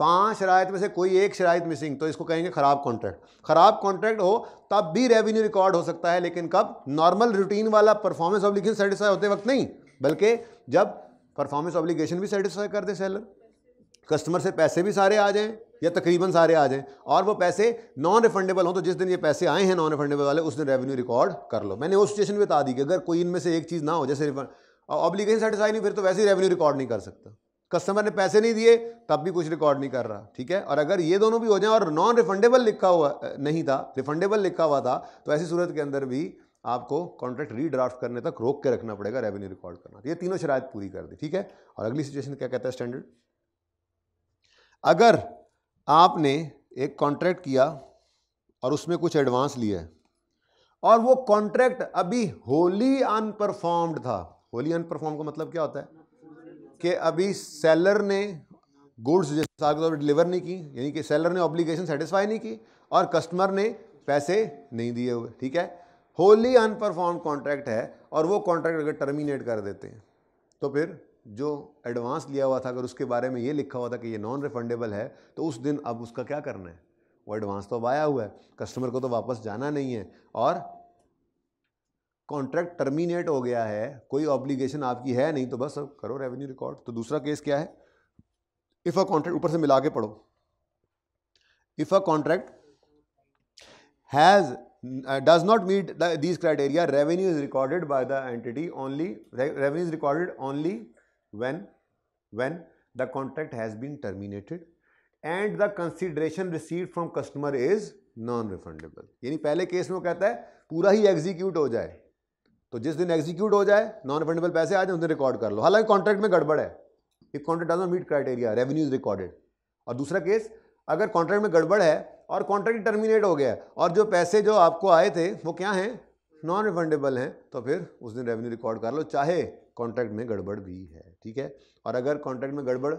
पांच शरात में से कोई एक शरात मिसिंग तो इसको कहेंगे ख़राब कॉन्ट्रैक्ट ख़राब कॉन्ट्रैक्ट हो तब भी रेवेन्यू रिकॉर्ड हो सकता है लेकिन कब नॉर्मल रूटीन वाला परफॉर्मेंस ऑब्लिगेशन सेटिस्फाई होते वक्त नहीं बल्कि जब परफॉर्मेंस ऑब्लिगेशन भी सेटिस्फाई कर दे सेलर कस्टमर से पैसे भी सारे आ जाएं या तकरीबन सारे आ जाएं और वो पैसे नॉन रिफंडेबल हों तो जिस दिन ये पैसे आए हैं नॉन रिफंडेबल वाले उस दिन रेवेन्यू रिकॉर्ड कर लो मैंने वो सिचुएशन भी बता दी कि अगर कोई इनमें से एक चीज़ ना हो जैसे रिफंड ऑब्लिगेशन सेटिसफाई नहीं फिर तो वैसे ही रेवेन्यू रिकॉर्ड नहीं कर सकता कस्टमर ने पैसे नहीं दिए तब भी कुछ रिकॉर्ड नहीं कर रहा ठीक है और अगर ये दोनों भी हो जाएं और नॉन रिफंडेबल लिखा हुआ नहीं था रिफंडेबल लिखा हुआ था तो ऐसी सूरत के अंदर भी आपको कॉन्ट्रैक्ट रीड्राफ्ट करने तक रोक के रखना पड़ेगा रेवेन्यू रिकॉर्ड करना तो ये तीनों शरात पूरी कर दी ठीक है और अगली सिचुएशन क्या कहता है स्टैंडर्ड अगर आपने एक कॉन्ट्रैक्ट किया और उसमें कुछ एडवांस लिया है और वो कॉन्ट्रैक्ट अभी होली अनपरफॉर्म्ड था होली अनपरफॉर्म का मतलब क्या होता है कि अभी सेलर ने गुड्स पर डिलीवर नहीं की यानी कि सेलर ने ऑब्लिगेशन सेटिस्फाई नहीं की और कस्टमर ने पैसे नहीं दिए हुए ठीक है होली अनपरफॉर्म कॉन्ट्रैक्ट है और वो कॉन्ट्रैक्ट अगर टर्मिनेट कर देते हैं तो फिर जो एडवांस लिया हुआ था अगर उसके बारे में ये लिखा हुआ था कि ये नॉन रिफंडेबल है तो उस दिन अब उसका क्या करना है वो एडवांस तो अब आया हुआ है कस्टमर को तो वापस जाना नहीं है और कॉन्ट्रैक्ट टर्मिनेट हो गया है कोई ऑब्लिगेशन आपकी है नहीं तो बस अब करो रेवेन्यू रिकॉर्ड तो दूसरा केस क्या है इफ़ अ कॉन्ट्रैक्ट ऊपर से मिला के पढ़ो if a contract has does not meet these criteria revenue is recorded by the entity only revenue is recorded only when when the contract has been terminated and the consideration received from customer is non refundable यानी पहले case में वो कहता है पूरा ही execute हो जाए तो जिस दिन एग्जीक्यूट हो जाए नॉन रिफंडेबल पैसे आ जाए उस दिन रिकॉर्ड कर लो हालांकि कॉन्ट्रैक्ट में गड़बड़ है if contract doesn't meet criteria revenue is recorded और दूसरा केस अगर कॉन्ट्रैक्ट में गड़बड़ है और कॉन्ट्रैक्ट टर्मिनेट हो गया और जो पैसे जो आपको आए थे वो क्या हैं नॉन रिफंडेबल हैं तो फिर उस दिन रेवेन्यू रिकॉर्ड कर लो चाहे कॉन्ट्रैक्ट में गड़बड़ भी है ठीक है और अगर कॉन्ट्रैक्ट में गड़बड़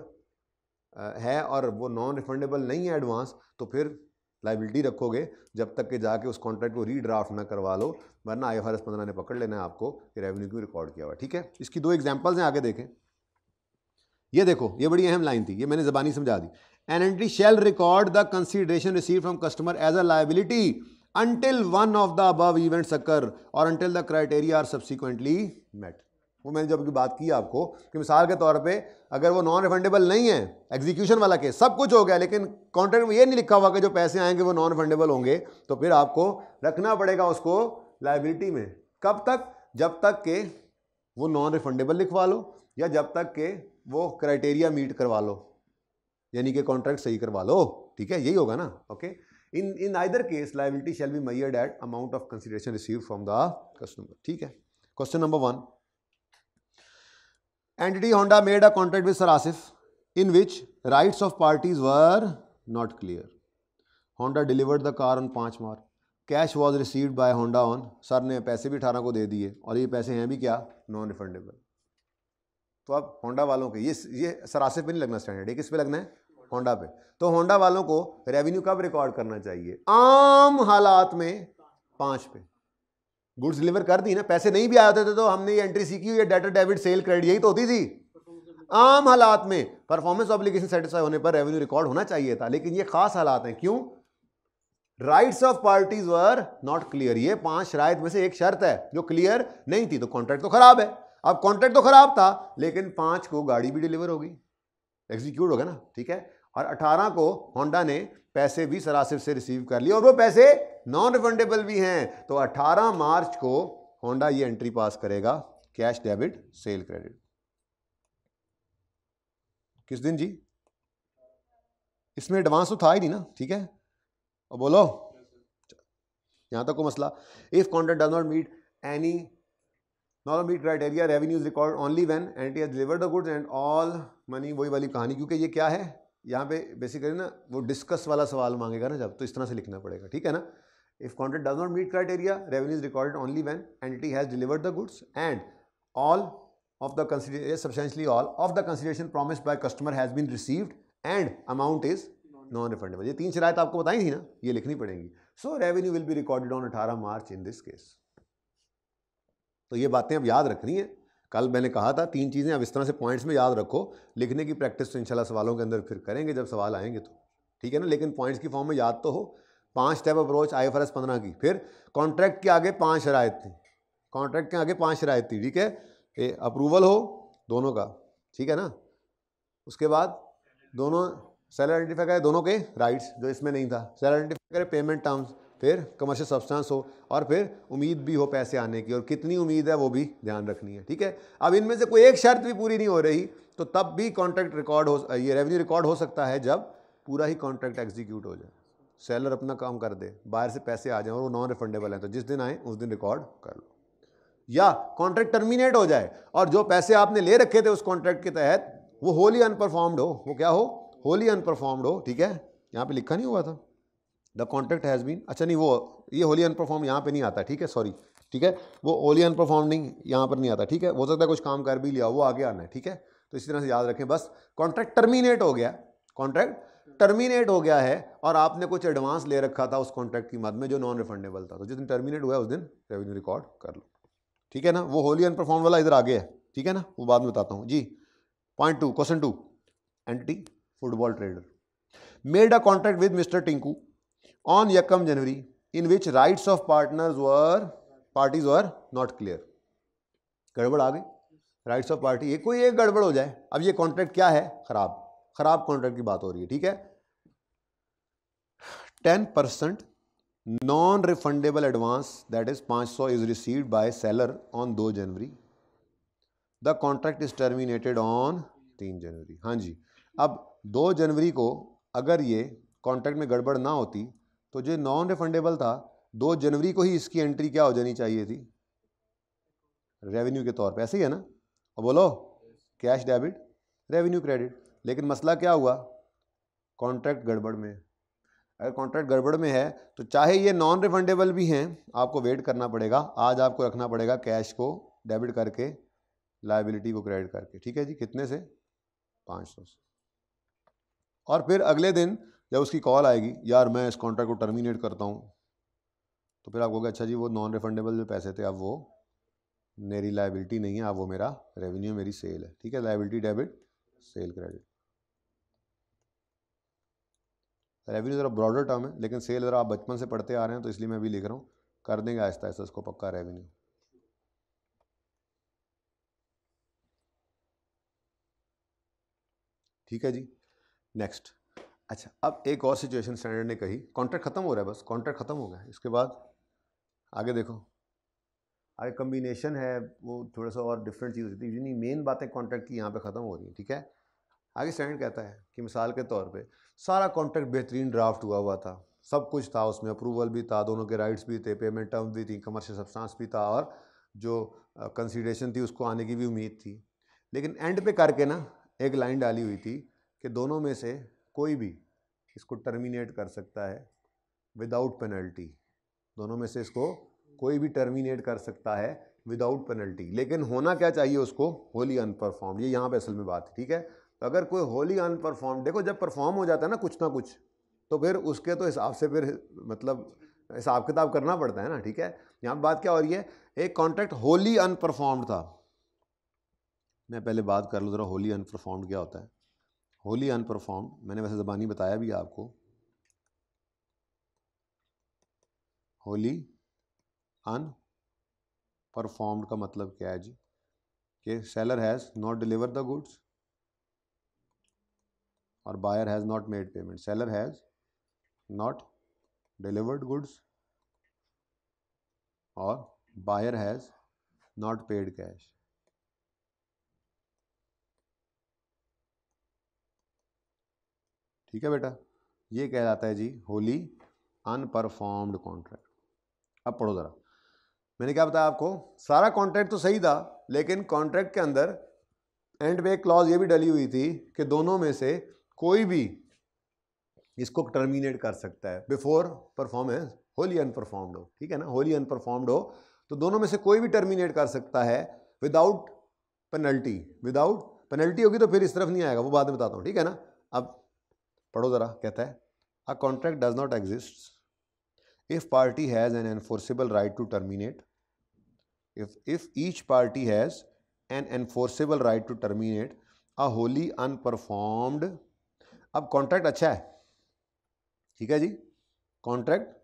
है और वो नॉन रिफंडेबल नहीं है एडवांस तो फिर लाइबिलिटी रखोगे जब तक के जाके उस कॉन्ट्रैक्ट को रीड्राफ्ट ना करवा लो वरना आई एफ आर एस पंद्रह ने पकड़ लेना है आपको कि रेवेन्यू क्यों रिकॉर्ड किया हुआ ठीक है इसकी दो एग्जाम्पल्स हैं आगे देखें ये देखो ये बड़ी अहम लाइन थी ये मैंने जबानी समझा दी an entry shall record the consideration receive from customer as a liability until one of the above events occur और until the criteria are subsequently met वो मैंने जब की बात की आपको कि मिसाल के तौर पे अगर वो नॉन रिफंडेबल नहीं है एग्जीक्यूशन वाला केस सब कुछ हो गया लेकिन कॉन्ट्रैक्ट में ये नहीं लिखा हुआ कि जो पैसे आएंगे वो नॉन रिफंडेबल होंगे तो फिर आपको रखना पड़ेगा उसको लाइबिलिटी में कब तक जब तक के वो नॉन रिफंडेबल लिखवा लो या जब तक के वो क्राइटेरिया मीट करवा लो यानी कि कॉन्ट्रैक्ट सही करवा लो ठीक है यही होगा ना okay in in either case liability shall be measured at amount of consideration receive from the customer ठीक है question number one entity Honda made a contract with Sir Asif in which rights of parties were not clear. Honda delivered the car on 5 March. Cash was received by Honda on sir ने पैसे भी अठारह को दे दिए और ये पैसे हैं भी क्या नॉन रिफंडेबल तो अब होंडा वालों के ये ये सरासे पे नहीं लगना स्टैंडर्ड है किस पे लगना है होंडा पे तो होंडा वालों को रेवेन्यू कब रिकॉर्ड करना चाहिए आम हालात में पाँच पे गुड्स डिलीवर कर दी ना पैसे नहीं भी आते थे तो हमने ये एंट्री सीखी हुई डेटर डेबिट सेल क्रेडिट यही तो होती थी आम हालात में परफॉर्मेंस ऑब्लिगेशन सेटिस्फाई होने पर रेवेन्यू रिकॉर्ड होना चाहिए था लेकिन ये खास हालात हैं क्यों rights of parties were not clear ये पांच शराय में से एक शर्त है जो क्लियर नहीं थी तो कॉन्ट्रैक्ट तो खराब है अब कॉन्ट्रैक्ट तो खराब था लेकिन पांच को गाड़ी भी डिलीवर होगी एग्जीक्यूट हो गया ना ठीक है और अठारह को होंडा ने पैसे भी सरासिफ से रिसीव कर लिए और वो पैसे नॉन रिफंडेबल भी हैं तो 18 मार्च को होंडा ये एंट्री पास करेगा कैश डेबिट सेल क्रेडिट किस दिन जी इसमें एडवांस तो था ही नहीं ना ठीक है और बोलो यहां तक को मसला if content does not meet any not meet criteria revenues record only when and it deliver the goods and all money वही वाली कहानी क्योंकि ये क्या है यहाँ पे बेसिकली ना वो डिस्कस वाला सवाल मांगेगा ना जब तो इस तरह से लिखना पड़ेगा ठीक है ना If contract does not meet criteria, revenue is recorded only when entity has delivered the goods and all of the consideration, substantially all of the consideration promised by customer has been received and amount is non refundable ye teen शराय aapko batayi thi na ye likhni padengi so revenue will be recorded on 18 march in this case तो ये बातें अब याद रखनी है कल मैंने कहा था तीन चीज़ें अब इस तरह से पॉइंट्स में याद रखो लिखने की प्रैक्टिस तो इंशाल्लाह सवालों के अंदर फिर करेंगे जब सवाल आएंगे तो ठीक है ना लेकिन पॉइंट्स की फॉर्म में याद तो हो पांच step approach I F R S पंद्रह की फिर कॉन्ट्रैक्ट के आगे पांच शरायत थी कॉन्ट्रैक्ट के आगे पांच शरायत थी ठीक है ए, अप्रूवल हो दोनों का ठीक है ना उसके बाद दोनों सेलर आइडेंटिफाई करें दोनों के राइट्स जो इसमें नहीं था सेलर आइडेंटिफाई करें पेमेंट टर्म्स फिर कमर्शियल सब्सटेंस हो और फिर उम्मीद भी हो पैसे आने की और कितनी उम्मीद है वो भी ध्यान रखनी है ठीक है अब इनमें से कोई एक शर्त भी पूरी नहीं हो रही तो तब भी कॉन्ट्रैक्ट रिकॉर्ड हो ये रेवेन्यू रिकॉर्ड हो सकता है जब पूरा ही कॉन्ट्रैक्ट एग्जीक्यूट हो जाए सेलर अपना काम कर दे बाहर से पैसे आ जाए और वो नॉन रिफंडेबल हैं तो जिस दिन आए उस दिन रिकॉर्ड कर लो या कॉन्ट्रैक्ट टर्मिनेट हो जाए और जो पैसे आपने ले रखे थे उस कॉन्ट्रैक्ट के तहत वो होली अनपरफॉर्म्ड हो वो क्या हो होली अनपरफॉर्म्ड हो ठीक है यहाँ पे लिखा नहीं हुआ था द कॉन्ट्रैक्ट हैज़ बीन अच्छा नहीं वो ये होली अनपरफॉर्म यहाँ पे नहीं आता ठीक है सॉरी ठीक है वो होली अनपरफॉर्म नहीं यहाँ पर नहीं आता ठीक है हो सकता है कुछ काम कर भी लिया वो आगे आना है ठीक है तो इसी तरह से याद रखें बस कॉन्ट्रैक्ट टर्मिनेट हो गया कॉन्ट्रैक्ट टर्मिनेट हो गया है और आपने कुछ एडवांस ले रखा था उस कॉन्ट्रैक्ट की मद में जो नॉन रिफंडेबल था तो जिस दिन टर्मिनेट हुआ है उस दिन रेवेन्यू रिकॉर्ड कर लो ठीक है ना वो होली अनपरफॉर्म वाला इधर आगे है ठीक है ना वो बाद में बताता हूँ जी point two question two entity football trader made a contract with mister Tinku on यकम जनवरी in which rights of partners were parties were not clear गड़बड़ आ गई राइट्स ऑफ पार्टी ये कोई एक गड़बड़ हो जाए अब ये कॉन्ट्रैक्ट क्या है ख़राब ख़राब कॉन्ट्रैक्ट की बात हो रही है ठीक है ten percent non refundable advance that is पाँच सौ is received by seller on दो जनवरी the contract is terminated on तीन जनवरी हाँ जी अब दो जनवरी को अगर ये कॉन्ट्रैक्ट में गड़बड़ ना होती तो जो नॉन रिफंडेबल था दो जनवरी को ही इसकी एंट्री क्या हो जानी चाहिए थी रेवेन्यू के तौर पर ऐसे ही है ना और बोलो कैश डेबिट रेवेन्यू क्रेडिट लेकिन मसला क्या हुआ कॉन्ट्रैक्ट गड़बड़ में अगर कॉन्ट्रैक्ट गड़बड़ में है तो चाहे ये नॉन रिफंडेबल भी हैं आपको वेट करना पड़ेगा आज आपको रखना पड़ेगा कैश को डेबिट करके लाइबिलिटी को क्रेडिट करके ठीक है जी कितने से पाँच सौ से और फिर अगले दिन जब उसकी कॉल आएगी यार मैं इस कॉन्ट्रैक्ट को टर्मिनेट करता हूँ तो फिर आप कहोगे अच्छा जी वो नॉन रिफंडेबल जो पैसे थे अब वो मेरी लाइबिलिटी नहीं है अब वो मेरा रेवेन्यू मेरी सेल है ठीक है liability debit sale credit revenue ज़रा ब्रॉडर टर्म है लेकिन सेल ज़रा आप बचपन से पढ़ते आ रहे हैं तो इसलिए मैं भी लिख रहा हूँ कर देंगे आहिस्ता आहिस्ता इसको पक्का रेवेन्यू ठीक है जी नेक्स्ट अच्छा अब एक और सिचुएशन स्टैंडर्ड ने कही कॉन्ट्रैक्ट ख़त्म हो रहा है बस कॉन्ट्रैक्ट ख़त्म हो गया इसके बाद आगे देखो आगे कम्बिनेशन है वो थोड़ा सा और डिफरेंट चीज़ होती है मेन बातें कॉन्ट्रैक्ट की यहाँ पे ख़त्म हो रही है ठीक है आगे सेंड कहता है कि मिसाल के तौर पे सारा कॉन्ट्रैक्ट बेहतरीन ड्राफ्ट हुआ हुआ था सब कुछ था उसमें अप्रूवल भी था दोनों के राइट्स भी थे पेमेंट टर्म भी थी कमर्शियल सब्सटेंस भी था और जो कंसीडरेशन थी उसको आने की भी उम्मीद थी लेकिन एंड पे करके ना एक लाइन डाली हुई थी कि दोनों में से कोई भी इसको टर्मिनेट कर सकता है विदाउट पेनल्टी दोनों में से इसको कोई भी टर्मिनेट कर सकता है विदाउट पेनल्टी लेकिन होना क्या चाहिए उसको होली अनपरफॉर्म ये यहाँ पे असल में बात है ठीक है अगर कोई होली अन परफॉर्म देखो जब परफॉर्म हो जाता है ना कुछ ना कुछ तो फिर उसके तो हिसाब से फिर मतलब हिसाब किताब करना पड़ता है ना ठीक है यहाँ बात क्या हो रही है एक कॉन्ट्रैक्ट होली अनपरफॉर्म था मैं पहले बात कर लूँ ज़रा होली अनपरफॉर्म क्या होता है होली अनपरफॉर्म मैंने वैसे ज़बानी बताया भी आपको होली अन परफॉर्म्ड का मतलब क्या है जी कि seller has not deliver the goods और buyer has not made payment seller has not delivered goods और buyer has not paid cash ठीक है बेटा ये कह जाता है जी होली अनपरफॉर्म्ड कॉन्ट्रैक्ट अब पढ़ो ज़रा मैंने क्या बताया आपको सारा कॉन्ट्रैक्ट तो सही था लेकिन कॉन्ट्रैक्ट के अंदर एंड पे क्लॉज ये भी डली हुई थी कि दोनों में से कोई भी इसको टर्मिनेट कर सकता है बिफोर परफॉर्मेंस होली अनपरफॉर्म्ड हो ठीक है ना होली अनपरफॉर्म्ड हो तो दोनों में से कोई भी टर्मिनेट कर सकता है विदाउट पेनल्टी विदाउट पेनल्टी होगी तो फिर इस तरफ नहीं आएगा वो बाद में बताता हूँ ठीक है ना अब पढ़ो ज़रा कहता है a contract does not exist if party has an enforceable right to terminate if if each party has an enforceable right to terminate a wholly unperformed अब कॉन्ट्रैक्ट अच्छा है ठीक है जी कॉन्ट्रैक्ट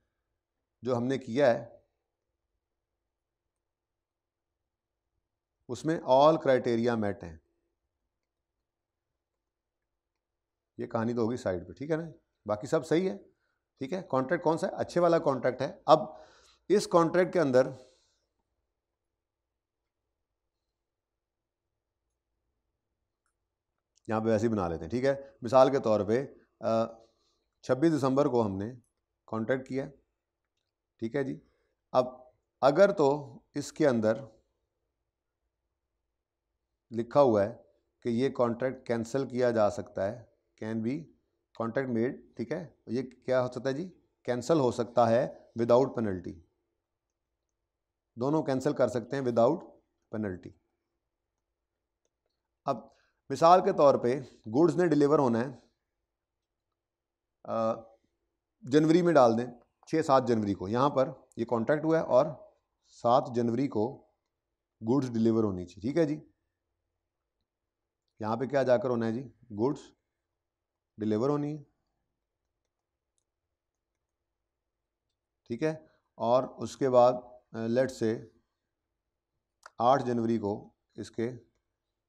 जो हमने किया है उसमें ऑल क्राइटेरिया मेट हैं ये कहानी तो होगी साइड पे ठीक है ना बाकी सब सही है ठीक है कॉन्ट्रैक्ट कौन सा है अच्छे वाला कॉन्ट्रैक्ट है अब इस कॉन्ट्रैक्ट के अंदर यहाँ पे वैसे ही बना लेते हैं ठीक है मिसाल के तौर पे छब्बीस दिसंबर को हमने कॉन्टैक्ट किया ठीक है जी अब अगर तो इसके अंदर लिखा हुआ है कि ये कॉन्ट्रैक्ट कैंसिल किया जा सकता है कैन बी कॉन्ट्रैक्ट मेड ठीक है ये क्या हो सकता है जी कैंसिल हो सकता है विदाउट पेनल्टी दोनों कैंसिल कर सकते हैं विदाउट पेनल्टी अब मिसाल के तौर पे गुड्स ने डिलीवर होना है जनवरी में डाल दें छः सात जनवरी को यहाँ पर ये यह कॉन्ट्रैक्ट हुआ है और सात जनवरी को गुड्स डिलीवर होनी चाहिए ठीक है जी यहाँ पे क्या जाकर होना है जी गुड्स डिलीवर होनी है ठीक है और उसके बाद लेट से आठ जनवरी को इसके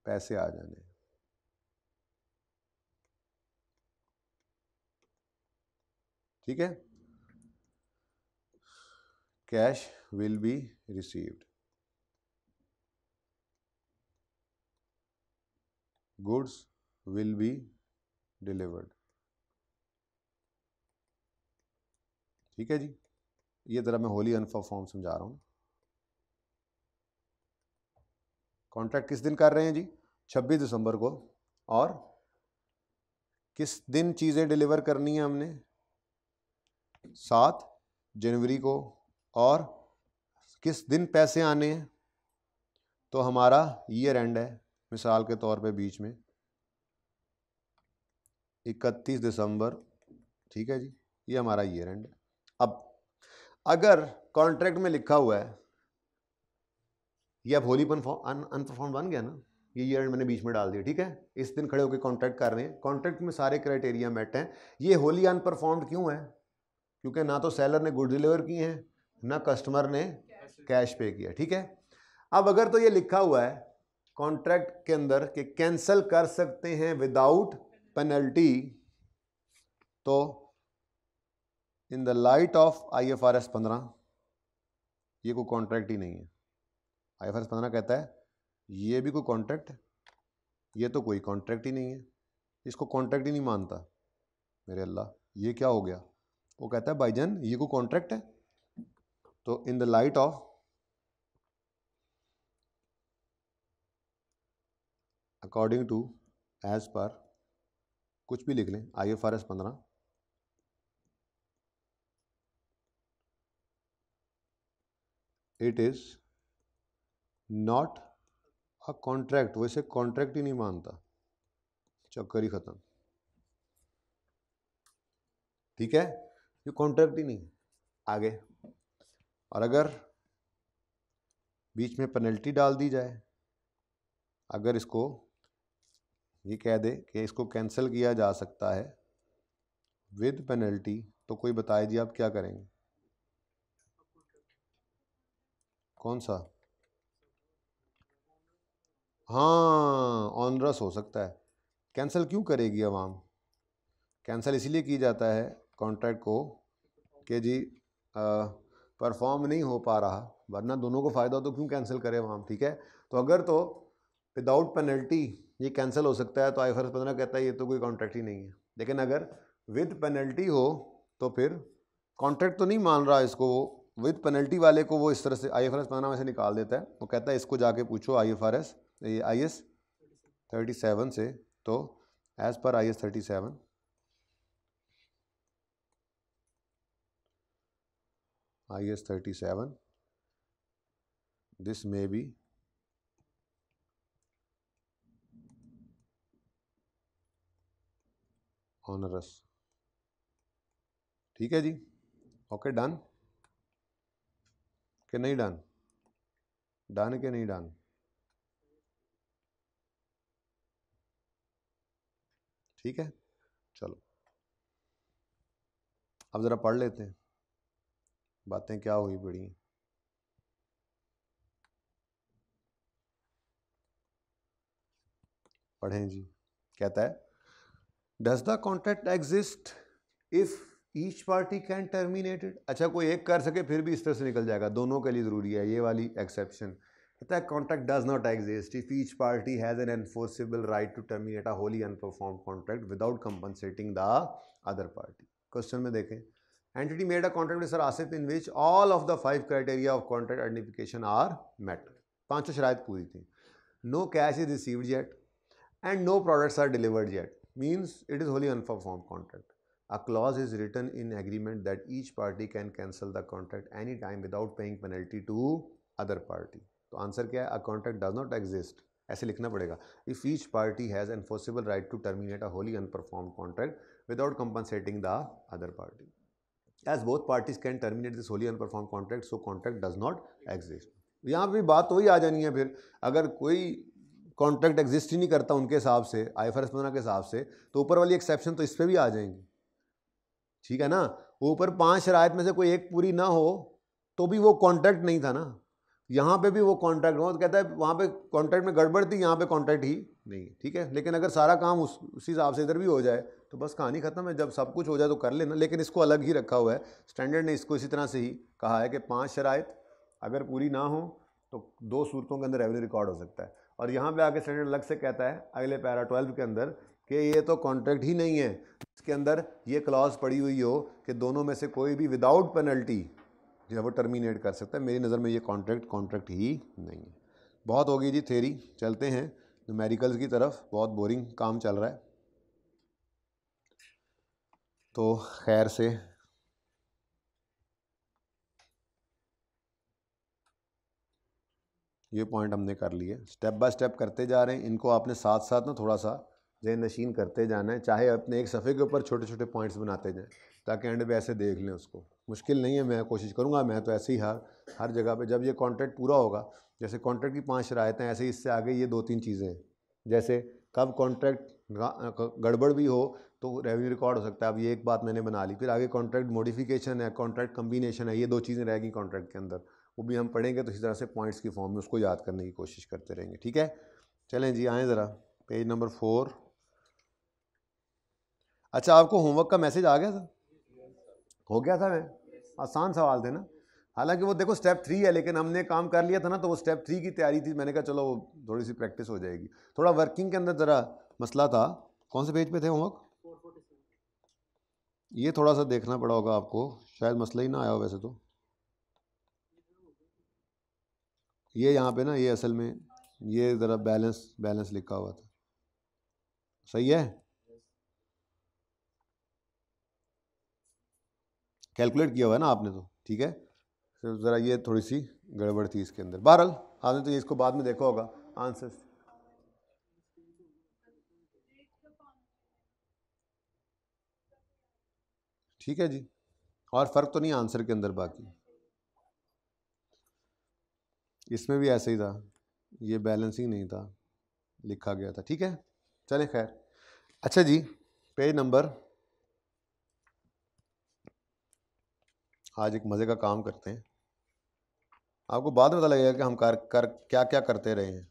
पैसे आ जाने हैं ठीक है cash will be received goods will be delivered ठीक है जी ये ज़रा मैं होली अनफॉर फॉर्म समझा रहा हूं कॉन्ट्रैक्ट किस दिन कर रहे हैं जी 26 दिसंबर को और किस दिन चीज़ें डिलीवर करनी है हमने सात जनवरी को और किस दिन पैसे आने हैं तो हमारा ईयर एंड है मिसाल के तौर पे बीच में इकतीस दिसंबर ठीक है जी ये हमारा ईयर एंड है अब अगर कॉन्ट्रैक्ट में लिखा हुआ है ये अब होली अनपरफॉर्म बन गया ना ये ईयर मैंने बीच में डाल दिया ठीक है इस दिन खड़े होकर कॉन्ट्रैक्ट कर रहे हैं कॉन्ट्रैक्ट में सारे क्राइटेरिया मेट हैं ये होली अनपरफॉर्म्ड क्यों है क्योंकि ना तो सेलर ने गुड डिलीवर किए हैं ना कस्टमर ने कैश पे किया ठीक है अब अगर तो ये लिखा हुआ है कॉन्ट्रैक्ट के अंदर कि कैंसिल कर सकते हैं विदाउट पेनल्टी तो in the light of I F R S पंद्रह ये कोई कॉन्ट्रैक्ट ही नहीं है आई एफ आर एस पंद्रह कहता है ये भी कोई कॉन्ट्रैक्ट ये तो कोई कॉन्ट्रैक्ट ही नहीं है इसको कॉन्ट्रैक्ट ही नहीं मानता मेरे अल्लाह ये क्या हो गया वो कहता है भाईजान ये को कॉन्ट्रैक्ट है तो in the light of according to as per कुछ भी लिख लें आई एफ आर एस पंद्रह it is not a contract वैसे कॉन्ट्रैक्ट ही नहीं मानता चक्कर ही ख़त्म ठीक है ये कॉन्ट्रैक्ट ही नहीं आगे और अगर बीच में पेनल्टी डाल दी जाए अगर इसको ये कह दे कि इसको कैंसिल किया जा सकता है विद पेनल्टी तो कोई बताए जी आप क्या करेंगे कौन सा हाँ ऑनरस हो सकता है कैंसिल क्यों करेगी आवाम कैंसिल इसलिए की जाता है कॉन्ट्रैक्ट को कि जी परफॉर्म नहीं हो पा रहा वरना दोनों को फ़ायदा हो तो क्यों कैंसिल करें वहाँ ठीक है तो अगर तो विदाउट पेनल्टी ये कैंसिल हो सकता है तो आई फर्ज पंद्रह कहता है ये तो कोई कॉन्ट्रैक्ट ही नहीं है लेकिन अगर विद पेनल्टी हो तो फिर कॉन्ट्रैक्ट तो नहीं मान रहा इसको वो विद पेनल्टी वाले को वो इस तरह से आई एफ आर एस पंद्रह में से निकाल देता है वो कहता है इसको जाके पूछो I F R S I S thirty seven से तो as per I S thirty seven IS-37 this may be onerous ठीक है जी ओके डन के नहीं डन डन के नहीं डन ठीक है चलो अब ज़रा पढ़ लेते हैं बातें क्या हुई बड़ी पढ़ें जी कहता है does the contract exist if each party can terminated अच्छा कोई एक कर सके फिर भी इस तरह से निकल जाएगा दोनों के लिए ज़रूरी है ये वाली एक्सेप्शन कहता है contract does not exist if each party has an enforceable right to terminate a wholly unperform contract without compensating the other party question में देखें entity made a contract with Sir Asif in which all of the five criteria of contract identification are met. Pancho Sharayat Puri thi. No cash is received yet and no products are delivered yet. Means it is wholly unperformed contract. A clause is written in agreement that each party can cancel the contract any time without paying penalty to other party. So answer kya A contract does not exist. Aise likhna padega. If each party has enforceable right to terminate a wholly unperformed contract without compensating the other party. As both parties can terminate this wholly unperform contract so contract does not exist यहाँ पर भी बात वही आ जानी है फिर अगर कोई कॉन्ट्रैक्ट एग्जिस्ट ही नहीं करता उनके हिसाब से आई एफ के हिसाब से तो ऊपर वाली एक्सेप्शन तो इस पर भी आ जाएंगी ठीक है ना ऊपर पांच शरात में से कोई एक पूरी ना हो तो भी वो कॉन्ट्रैक्ट नहीं था ना यहाँ पे भी वो कॉन्ट्रैक्ट हो तो कहता है वहाँ पे कॉन्ट्रैक्ट में गड़बड़ थी यहाँ पे कॉन्ट्रैक्ट ही नहीं ठीक है लेकिन अगर सारा काम उस उसी हिसाब से इधर भी हो जाए तो बस कहानी ख़त्म है जब सब कुछ हो जाए तो कर लेना लेकिन इसको अलग ही रखा हुआ है स्टैंडर्ड ने इसको इसी तरह से ही कहा है कि पाँच शराइ अगर पूरी ना हो तो दो सूरतों के अंदर रेवेन्यू रिकॉर्ड हो सकता है और यहाँ पे आके स्टैंडर्ड अलग से कहता है अगले पैरा ट्वेल्व के अंदर कि ये तो कॉन्ट्रैक्ट ही नहीं है इसके अंदर ये क्लॉज पड़ी हुई हो कि दोनों में से कोई भी विदाउट पेनल्टी जो है वो टर्मिनेट कर सकता है मेरी नज़र में ये कॉन्ट्रैक्ट कॉन्ट्रैक्ट ही नहीं है बहुत होगी जी थेरी चलते हैं न्यूमेरिकल्स की तरफ बहुत बोरिंग काम चल रहा है तो खैर से ये पॉइंट हमने कर लिए स्टेप बाय स्टेप करते जा रहे हैं इनको आपने साथ साथ ना थोड़ा सा जहन नशीन करते जाना है चाहे अपने एक सफ़े के ऊपर छोटे छोटे पॉइंट्स बनाते जाएं ताकि एंड पे ऐसे देख लें उसको मुश्किल नहीं है मैं कोशिश करूँगा मैं तो ऐसे ही हर हर जगह पे जब ये कॉन्ट्रैक्ट पूरा होगा जैसे कॉन्ट्रैक्ट की पाँच शरायतें ऐसे ही इससे आगे ये दो तीन चीज़ें हैं जैसे कब कॉन्ट्रैक्ट गड़बड़ भी हो तो रेवेन्यू रिकॉर्ड हो सकता है अब ये एक बात मैंने बना ली फिर आगे कॉन्ट्रैक्ट मॉडिफिकेशन है कॉन्ट्रैक्ट कम्बिनेशन है ये दो चीज़ें रहेगी कॉन्ट्रैक्ट के अंदर वो भी हम पढ़ेंगे तो इसी तरह से पॉइंट्स की फॉर्म में उसको याद करने की कोशिश करते रहेंगे ठीक है चलें जी आएँ ज़रा पेज नंबर फोर अच्छा आपको होमवर्क का मैसेज आ गया सर हो गया था मैं आसान सवाल थे ना हालांकि वो देखो स्टेप थ्री है लेकिन हमने काम कर लिया था ना तो वो स्टेप थ्री की तैयारी थी मैंने कहा चलो थोड़ी सी प्रैक्टिस हो जाएगी थोड़ा वर्किंग के अंदर ज़रा मसला था कौन से पेज पे थे होमवर्क ये थोड़ा सा देखना पड़ा होगा आपको शायद मसला ही ना आया हो वैसे तो ये यहाँ पे ना ये असल में ये ज़रा बैलेंस बैलेंस लिखा हुआ था सही है कैलकुलेट किया हुआ है ना आपने तो ठीक है सिर्फ ज़रा ये थोड़ी सी गड़बड़ थी इसके अंदर बहरहाल आपने तो इसको बाद में देखा होगा आंसर्स ठीक है जी और फ़र्क तो नहीं आंसर के अंदर बाकी इसमें भी ऐसे ही था ये बैलेंसिंग नहीं था लिखा गया था ठीक है चले खैर अच्छा जी पेज नंबर आज एक मज़े का काम करते हैं आपको बाद में पता लगेगा कि हम कर, कर क्या क्या करते रहे हैं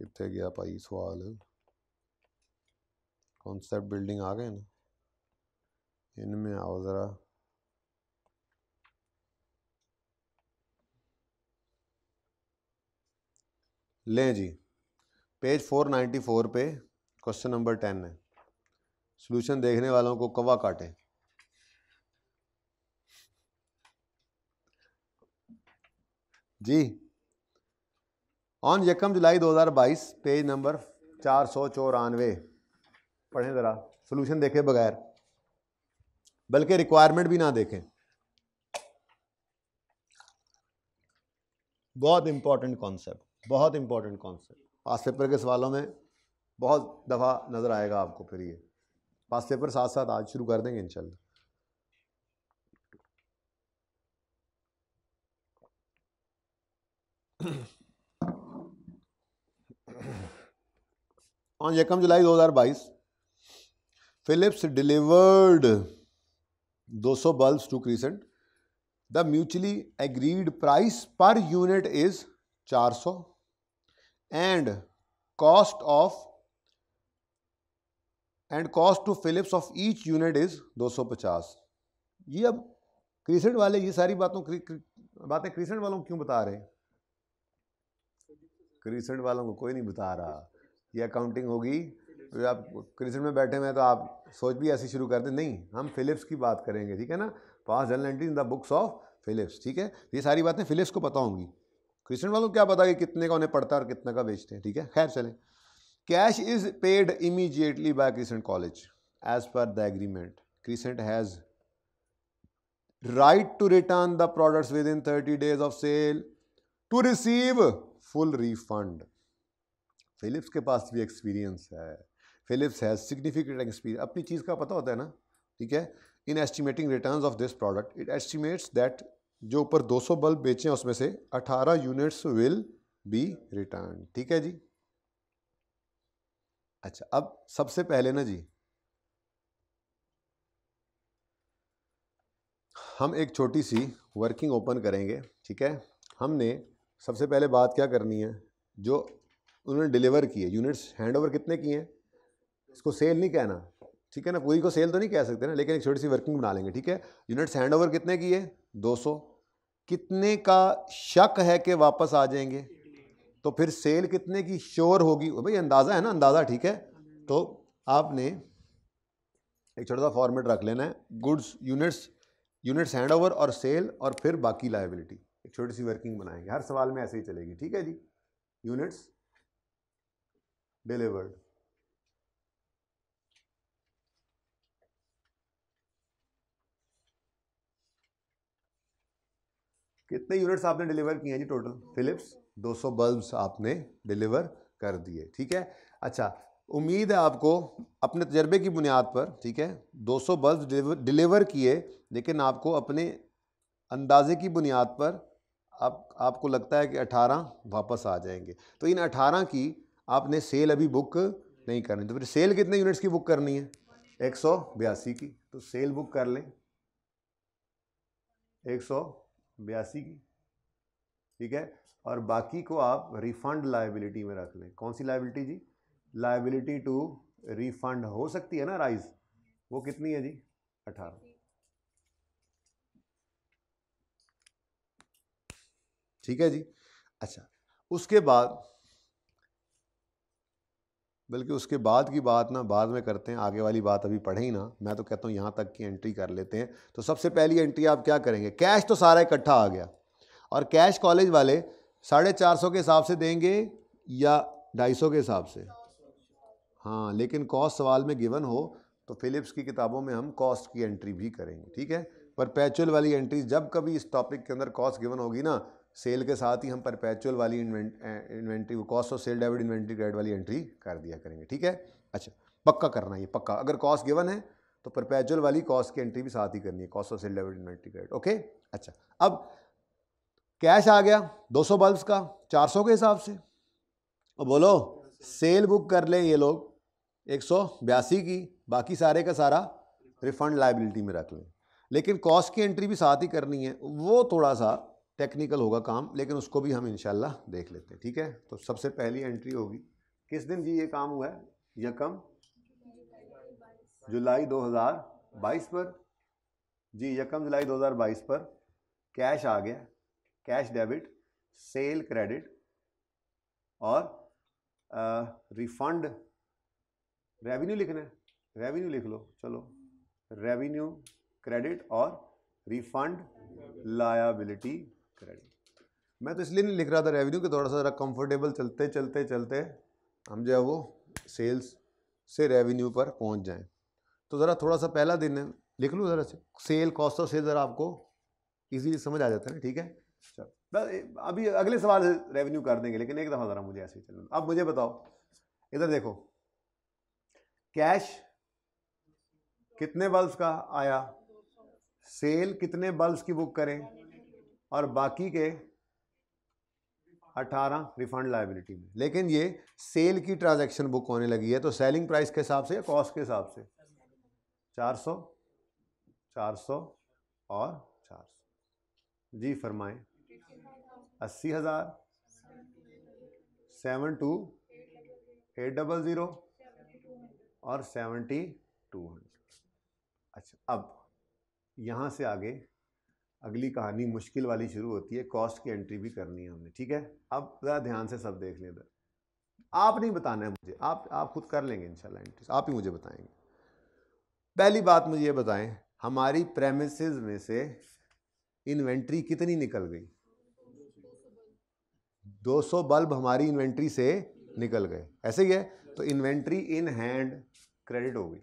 कितने गया भाई सवाल कॉन्सेप्ट बिल्डिंग आ गए ना इनमें आओ ज़रा लें जी पेज 494 पे क्वेश्चन नंबर टेन है सोल्यूशन देखने वालों को कवा काटे जी ऑन यकम जुलाई 2022 पेज नंबर चार सौ चौरानवे पढ़ें ज़रा सोल्यूशन देखे बगैर बल्कि रिक्वायरमेंट भी ना देखें बहुत इंपॉर्टेंट कॉन्सेप्ट बहुत इंपॉर्टेंट कॉन्सेप्ट पास पेपर के सवालों में बहुत दफ़ा नज़र आएगा आपको फिर ये पास पेपर साथ साथ आज शुरू कर देंगे इंशाल्लाह पाँच [clears throat] यकम जुलाई 2022 Phillips delivered 200 bulbs to Crescent. The mutually agreed price per unit is 400 and cost of and cost to Phillips of each unit is 250 ये अब क्रीसेंट वाले ये सारी बातों बातें क्रीसेंट वालों को क्यों बता रहे क्रीसेंट वालों को कोई नहीं बता रहा ये अकाउंटिंग होगी तो आप क्रिकेट में बैठे हुए हैं तो आप सोच भी ऐसी शुरू कर दें नहीं हम फिलिप्स की बात करेंगे ठीक है ना पास journal entry in the books of Phillips ठीक है तो ये सारी बातें फिलिप्स को पता होंगी क्रिश्चियन वालों को क्या पता कि कितने का उन्हें पढ़ता है और कितने का बेचते हैं ठीक है खैर चलें cash is paid immediately by crescent college as per the agreement crescent has right to return the products within thirty days of sale to receive full refund Phillips के पास भी एक्सपीरियंस है फिलिप्स है significant experience अपनी चीज़ का पता होता है ना ठीक है in estimating return of this product it estimates that जो ऊपर 200 बल्ब बेचे हैं उसमें से 18 यूनिट्स विल बी रिटर्न ठीक है जी अच्छा अब सबसे पहले ना जी हम एक छोटी सी वर्किंग ओपन करेंगे ठीक है हमने सबसे पहले बात क्या करनी है जो उन्होंने डिलीवर किए यूनिट्स हैंडओवर कितने किए हैं इसको सेल नहीं कहना ठीक है ना पूरी को सेल तो नहीं कह सकते ना लेकिन एक छोटी सी वर्किंग बना लेंगे ठीक है यूनिट्स हैंड ओवर कितने की है सौ कितने का शक है कि वापस आ जाएंगे तो फिर सेल कितने की श्योर होगी भाई अंदाज़ा है ना अंदाज़ा ठीक है तो आपने एक छोटा सा फॉर्मेट रख लेना है goods units units hand over और सेल और फिर बाकी लाइबिलिटी एक छोटी सी वर्किंग बनाएंगे हर सवाल में ऐसे ही चलेगी ठीक है जी यूनिट्स डिलीवर्ड कितने यूनिट्स आपने डिलीवर किए हैं जी टोटल फिलिप्स 200 बल्ब्स आपने डिलीवर कर दिए ठीक है अच्छा उम्मीद है आपको अपने तजर्बे की बुनियाद पर ठीक है 200 बल्ब डिलीवर किए लेकिन आपको अपने अंदाजे की बुनियाद पर आप आपको लगता है कि 18 वापस आ जाएंगे तो इन 18 की आपने सेल अभी बुक नहीं करनी तो फिर सेल कितने यूनिट्स की बुक करनी है एक की तो सेल बुक कर लें एक सौ बयासी की ठीक है और बाकी को आप रिफंड लाइबिलिटी में रख लें कौन सी लाइबिलिटी जी लाइबिलिटी टू रिफंड हो सकती है ना राइज वो कितनी है जी अठारह ठीक है जी अच्छा उसके बाद बल्कि उसके बाद की बात ना बाद में करते हैं आगे वाली बात अभी पढ़े ही ना मैं तो कहता हूँ यहाँ तक की एंट्री कर लेते हैं तो सबसे पहली एंट्री आप क्या करेंगे कैश तो सारा इकट्ठा आ गया और कैश कॉलेज वाले साढ़े चार सौ के हिसाब से देंगे या ढाई सौ के हिसाब से हाँ लेकिन कॉस्ट सवाल में गिवन हो तो फिलिप्स की किताबों में हम कॉस्ट की एंट्री भी करेंगे ठीक है पर पैचुअल वाली एंट्री जब कभी इस टॉपिक के अंदर कॉस्ट गिवन होगी ना सेल के साथ ही हम परपैचुअल वाली इन्वेंट्री वो cost of sale debit inventory credit वाली एंट्री कर दिया करेंगे ठीक है अच्छा पक्का करना ये पक्का अगर कॉस्ट गिवन है तो परपैचुअल वाली कॉस्ट की एंट्री भी साथ ही करनी है cost of sale debit inventory credit okay अच्छा अब कैश आ गया 200 बल्ब का सौ के हिसाब से और बोलो सेल बुक कर लें ये लोग एक की बाकी सारे का सारा रिफंड लाइबिलिटी में रख लें लेकिन कॉस्ट की एंट्री भी साथ ही करनी है वो थोड़ा सा टेक्निकल होगा काम लेकिन उसको भी हम इनशाला देख लेते हैं ठीक है तो सबसे पहली एंट्री होगी किस दिन जी ये काम हुआ है यकम जुलाई 2022 पर जी यकम जुलाई 2022 पर कैश आ गया कैश डेबिट सेल क्रेडिट और रिफंड रेवेन्यू लिखना है रेवेन्यू लिख लो चलो रेवेन्यू क्रेडिट और रिफंड लायाबिलिटी करेंगे मैं तो इसलिए नहीं लिख रहा था रेवेन्यू कि थोड़ा सा कंफर्टेबल चलते चलते चलते हम जो है वो सेल्स से रेवेन्यू पर पहुंच जाएं तो ज़रा थोड़ा सा पहला दिन है लिख लूँ ज़रा से सेल कॉस्ट ऑफ सेल ज़रा आपको इजीली समझ आ जाता है ना ठीक है चलो अभी अगले सवाल रेवेन्यू कर देंगे लेकिन एक दफ़ा ज़रा मुझे ऐसे ही चलना अब मुझे बताओ इधर देखो कैश कितने बल्ब का आया सेल कितने बल्ब की बुक करें और बाकी के 18 रिफंड लाइबिलिटी में लेकिन ये सेल की ट्रांजैक्शन बुक होने लगी है तो सेलिंग प्राइस के हिसाब से या कॉस्ट के हिसाब से 400 400 और 400 जी फरमाए अस्सी हज़ार seven two eight double zero और सेवेंटी टू हंड्रेड अच्छा अब यहाँ से आगे अगली कहानी मुश्किल वाली शुरू होती है कॉस्ट की एंट्री भी करनी है हमने ठीक है अब ज़रा ध्यान से सब देख लें इधर आप नहीं बताना है मुझे आप आप खुद कर लेंगे इन एंट्री आप ही मुझे बताएंगे पहली बात मुझे ये बताएं हमारी प्रेमिस में से इन्वेंट्री कितनी निकल गई 200 बल्ब हमारी इन्वेंट्री से निकल गए ऐसे ही है तो इन्वेंट्री इन हैंड क्रेडिट हो गई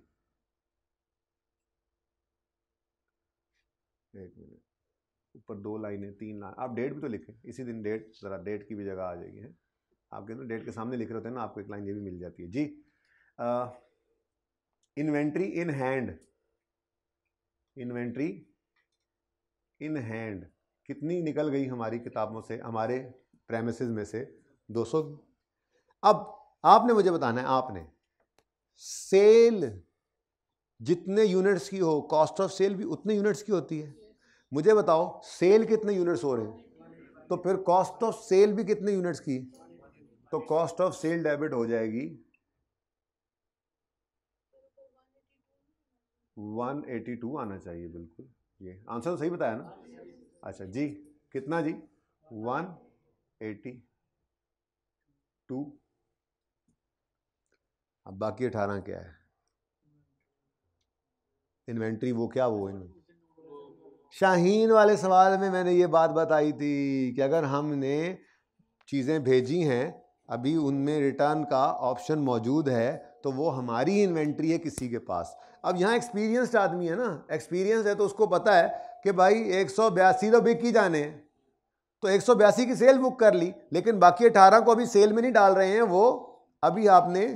एक मिनट ऊपर दो लाइनें तीन लाइन आप डेट भी तो लिखें इसी दिन डेट ज़रा डेट की भी जगह आ जाएगी है आप कहते हैं डेट के सामने लिख रहे होते हैं ना आपको एक लाइन ये भी मिल जाती है जी inventory in hand inventory in hand कितनी निकल गई हमारी किताबों से हमारे प्रेमिस में से 200 अब आपने मुझे बताना है आपने सेल जितने यूनिट्स की हो कॉस्ट ऑफ सेल भी उतने यूनिट्स की होती है मुझे बताओ सेल कितने यूनिट्स हो रहे हैं तो फिर कॉस्ट ऑफ सेल भी कितने यूनिट्स की तो कॉस्ट ऑफ सेल डेबिट हो जाएगी 182 आना चाहिए बिल्कुल ये आंसर तो सही बताया ना अच्छा जी कितना जी 182 अब बाकी अठारह क्या है इन्वेंट्री वो क्या वो इन्वेंट्री शाहीन वाले सवाल में मैंने ये बात बताई थी कि अगर हमने चीज़ें भेजी हैं अभी उनमें रिटर्न का ऑप्शन मौजूद है तो वो हमारी इन्वेंट्री है किसी के पास अब यहाँ एक्सपीरियंस्ड आदमी है ना एक्सपीरियंस है तो उसको पता है कि भाई एक सौ बयासी तो बिक ही जाने तो एक सौ बयासी की सेल बुक कर ली लेकिन बाकी अठारह को अभी सेल में नहीं डाल रहे हैं वो अभी आपने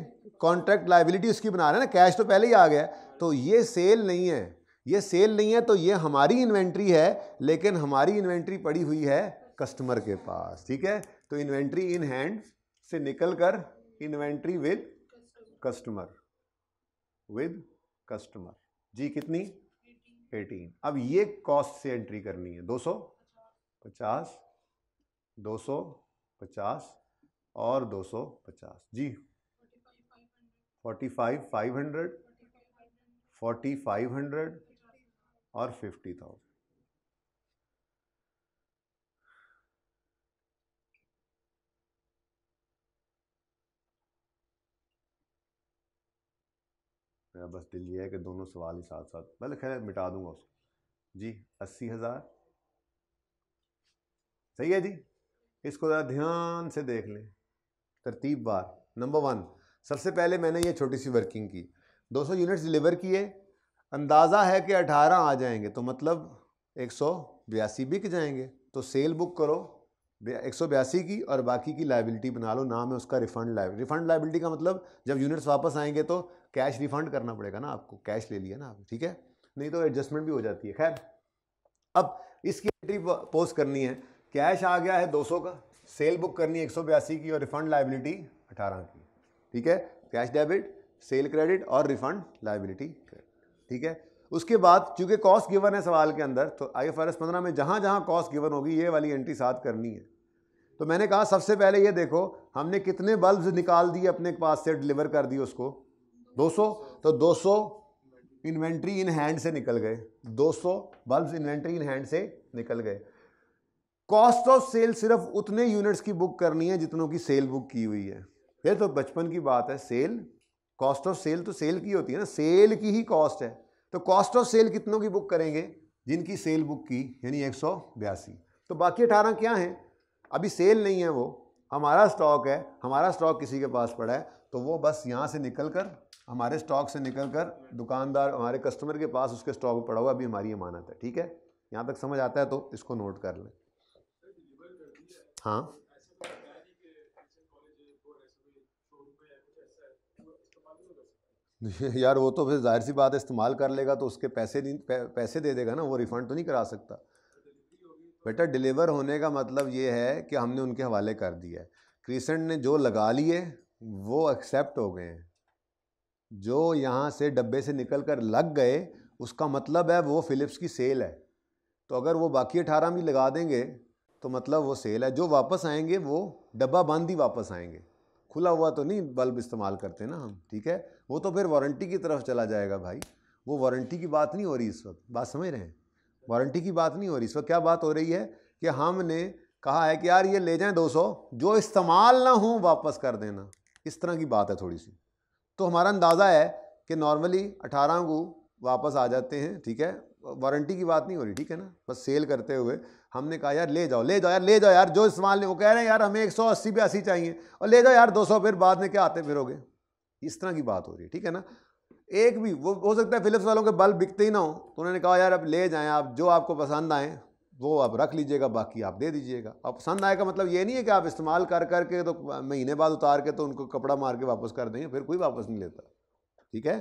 कॉन्ट्रैक्ट लाइबिलिटी उसकी बना रहे हैं ना कैश तो पहले ही आ गया तो ये सेल नहीं है ये सेल नहीं है तो ये हमारी इन्वेंट्री है लेकिन हमारी इन्वेंट्री पड़ी हुई है कस्टमर के पास ठीक है तो इन्वेंट्री इन हैंड से निकल कर inventory with customer with customer जी कितनी एटीन अब ये कॉस्ट से एंट्री करनी है दो सौ पचास दो सौ पचास और दो सौ पचास जी forty five five hundred forty five hundred और फिफ्टी थाउजेंड मेरा बस दिल ये है कि दोनों सवाल ही साथ साथ पहले खैर मिटा दूंगा उसको जी अस्सी हज़ार सही है जी इसको ज़रा ध्यान से देख लें तरतीब बार नंबर वन सबसे पहले मैंने ये छोटी सी वर्किंग की 200 यूनिट्स डिलीवर किए अंदाज़ा है कि 18 आ जाएंगे तो मतलब एक सौ बयासी बिक जाएंगे तो सेल बुक करो एक सौ बयासी की और बाकी की लाइबिलिटी बना लो नाम है उसका रिफंड लाइब रिफंड लाइबिलिटी का मतलब जब यूनिट्स वापस आएंगे तो कैश रिफंड करना पड़ेगा ना आपको कैश ले लिया ना आप ठीक है नहीं तो एडजस्टमेंट भी हो जाती है खैर अब इसकी एंट्री पोस्ट करनी है कैश आ गया है 200 का सेल बुक करनी है एक की और रिफंड लाइबिलिटी अठारह की ठीक है कैश डेबिट सेल क्रेडिट और रिफंड लाइबिलिटी क्रेडिट ठीक है उसके बाद चूंकि कॉस्ट गिवन है सवाल के अंदर तो आई एफ आर एस पंद्रह में जहाँ जहाँ कॉस्ट गिवन होगी ये वाली एंट्री साथ करनी है तो मैंने कहा सबसे पहले ये देखो हमने कितने बल्ब निकाल दिए अपने पास से डिलीवर कर दिए उसको 200 तो 200 इन्वेंट्री इन हैंड से निकल गए 200 बल्ब इन्वेंट्री इन हैंड से निकल गए कॉस्ट ऑफ सेल सिर्फ उतने यूनिट्स की बुक करनी है जितनों की सेल बुक की हुई है फिर तो बचपन की बात है सेल कॉस्ट ऑफ सेल तो सेल की होती है ना सेल की ही कॉस्ट है तो कॉस्ट ऑफ सेल कितनों की बुक करेंगे जिनकी सेल बुक की यानी एक तो बाकी अठारह क्या हैं अभी सेल नहीं है वो हमारा स्टॉक है हमारा स्टॉक किसी के पास पड़ा है तो वो बस यहाँ से निकल कर हमारे स्टॉक से निकल कर दुकानदार हमारे कस्टमर के पास उसके स्टॉक पड़ा हुआ अभी हमारी अमानत है ठीक है यहाँ तक समझ आता है तो इसको नोट कर लें हाँ [laughs] यार वो तो फिर जाहिर सी बात इस्तेमाल कर लेगा तो उसके पैसे नहीं पै, पैसे दे देगा ना वो रिफ़ंड तो नहीं करा सकता बेटा डिलीवर होने का मतलब ये है कि हमने उनके हवाले कर दिया है क्रीसेंट ने जो लगा लिए वो एक्सेप्ट हो गए हैं जो यहाँ से डब्बे से निकल कर लग गए उसका मतलब है वो फ़िलिप्स की सेल है तो अगर वो बाकी अठारह भी लगा देंगे तो मतलब वो सेल है जो वापस आएंगे वो डब्बा बंद ही वापस आएंगे खुला हुआ तो नहीं बल्ब इस्तेमाल करते ना हम ठीक है वो तो फिर वारंटी की तरफ चला जाएगा भाई वो वारंटी की बात नहीं हो रही इस वक्त बात समझ रहे हैं वारंटी की बात नहीं हो रही इस वक्त क्या बात हो रही है कि हमने कहा है कि यार ये ले जाएं 200 जो इस्तेमाल ना हो वापस कर देना इस तरह की बात है थोड़ी सी तो हमारा अंदाज़ा है कि नॉर्मली अठारह को वापस आ जाते हैं ठीक है वारंटी की बात नहीं हो रही ठीक है ना बस सेल करते हुए हमने कहा यार ले जाओ ले जाओ यार ले जाओ यार जो इस्तेमाल नहीं वो कह रहे हैं यार हमें एक सौ अस्सी पे अस्सी चाहिए और ले जाओ यार दो सौ फिर बाद में क्या आते फिरोगे इस तरह की बात हो रही है ठीक है ना एक भी वो हो सकता है फिलिप्स वालों के बल्ब बिकते ही ना हो तो उन्होंने कहा यार अब ले जाए आप जो आपको पसंद आए वो आप रख लीजिएगा बाकी आप दे दीजिएगा और पसंद आएगा मतलब ये नहीं है कि आप इस्तेमाल कर करके तो महीने बाद उतार के तो उनको कपड़ा मार के वापस कर देंगे फिर कोई वापस नहीं लेता ठीक है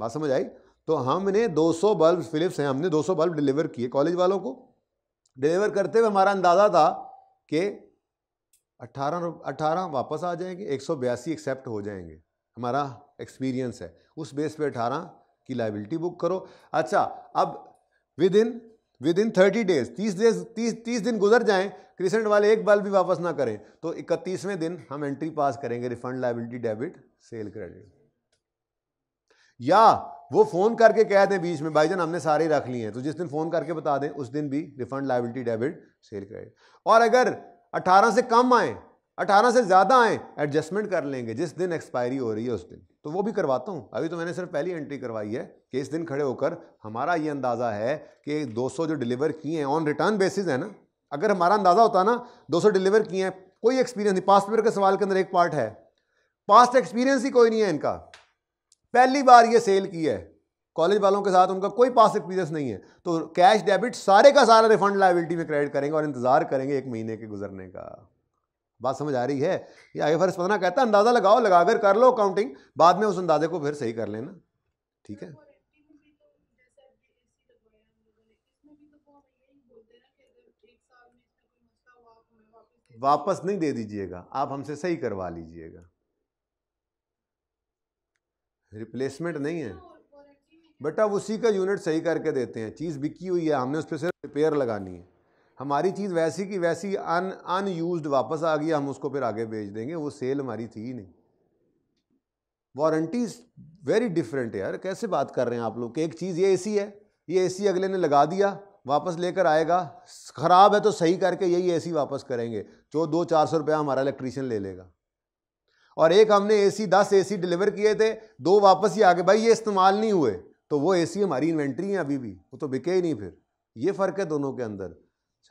बात समझ आई तो हमने 200 बल्ब फिलिप्स हैं हमने 200 बल्ब डिलीवर किए कॉलेज वालों को डिलीवर करते हुए हमारा अंदाज़ा था कि अट्ठारह 18 वापस आ जाएंगे एक सौ बयासी एक्सेप्ट हो जाएंगे हमारा एक्सपीरियंस है उस बेस पे अठारह की लाइबिलिटी बुक करो अच्छा अब within within thirty days तीस डेज तीस तीस दिन गुजर जाएं क्रिसेंट वाले एक बाल भी वापस ना करें तो इकतीसवें दिन हम एंट्री पास करेंगे refund liability debit sale credit या वो फ़ोन करके कह दें बीच में भाई जान हमने सारे रख लिए हैं तो जिस दिन फ़ोन करके बता दें उस दिन भी रिफंड लाइबिलिटी डेबिट सेल करें और अगर 18 से कम आए 18 से ज़्यादा आए एडजस्टमेंट कर लेंगे जिस दिन एक्सपायरी हो रही है उस दिन तो वो भी करवाता हूँ अभी तो मैंने सिर्फ पहली एंट्री करवाई है कि इस दिन खड़े होकर हमारा ये अंदाज़ा है कि 200 जो डिलीवर किए हैं ऑन रिटर्न बेसिस है ना अगर हमारा अंदाज़ा होता ना 200 डिलीवर किए हैं कोई एक्सपीरियंस नहीं पास्ट पेपर के सवाल के अंदर एक पार्ट है पास्ट एक्सपीरियंस ही कोई नहीं है इनका पहली बार ये सेल की है कॉलेज वालों के साथ उनका कोई पास एक्सपीरियंस नहीं है तो कैश डेबिट सारे का सारा रिफंड लाइबिलिटी में क्रेडिट करेंगे और इंतज़ार करेंगे एक महीने के गुजरने का बात समझ आ रही है ये आगे फर्ज पता कहता है अंदाज़ा लगाओ लगाकर कर लो अकाउंटिंग बाद में उस अंदाजे को फिर सही कर लेना ठीक है वापस नहीं दे दीजिएगा आप हमसे सही करवा लीजिएगा रिप्लेसमेंट नहीं है बेटा उसी का यूनिट सही करके देते हैं चीज़ बिकी हुई है हमने उस पर सिर्फ रिपेयर लगानी है हमारी चीज़ वैसी की वैसी अन अनयूज वापस आ गई हम उसको फिर आगे भेज देंगे वो सेल हमारी थी ही नहीं वारंटी वेरी डिफरेंट है यार कैसे बात कर रहे हैं आप लोग कि एक चीज़ ये एसी है ये एसी अगले ने लगा दिया वापस लेकर आएगा ख़राब है तो सही करके यही एसी वापस करेंगे जो दो चार सौ रुपया हमारा इलेक्ट्रीशियन ले लेगा और एक हमने ए सी दस ए सी डिलीवर किए थे दो वापस ही आ गए भाई ये इस्तेमाल नहीं हुए तो वो ए सी हमारी इन्वेंट्री है अभी भी वो तो बिके ही नहीं फिर ये फ़र्क है दोनों के अंदर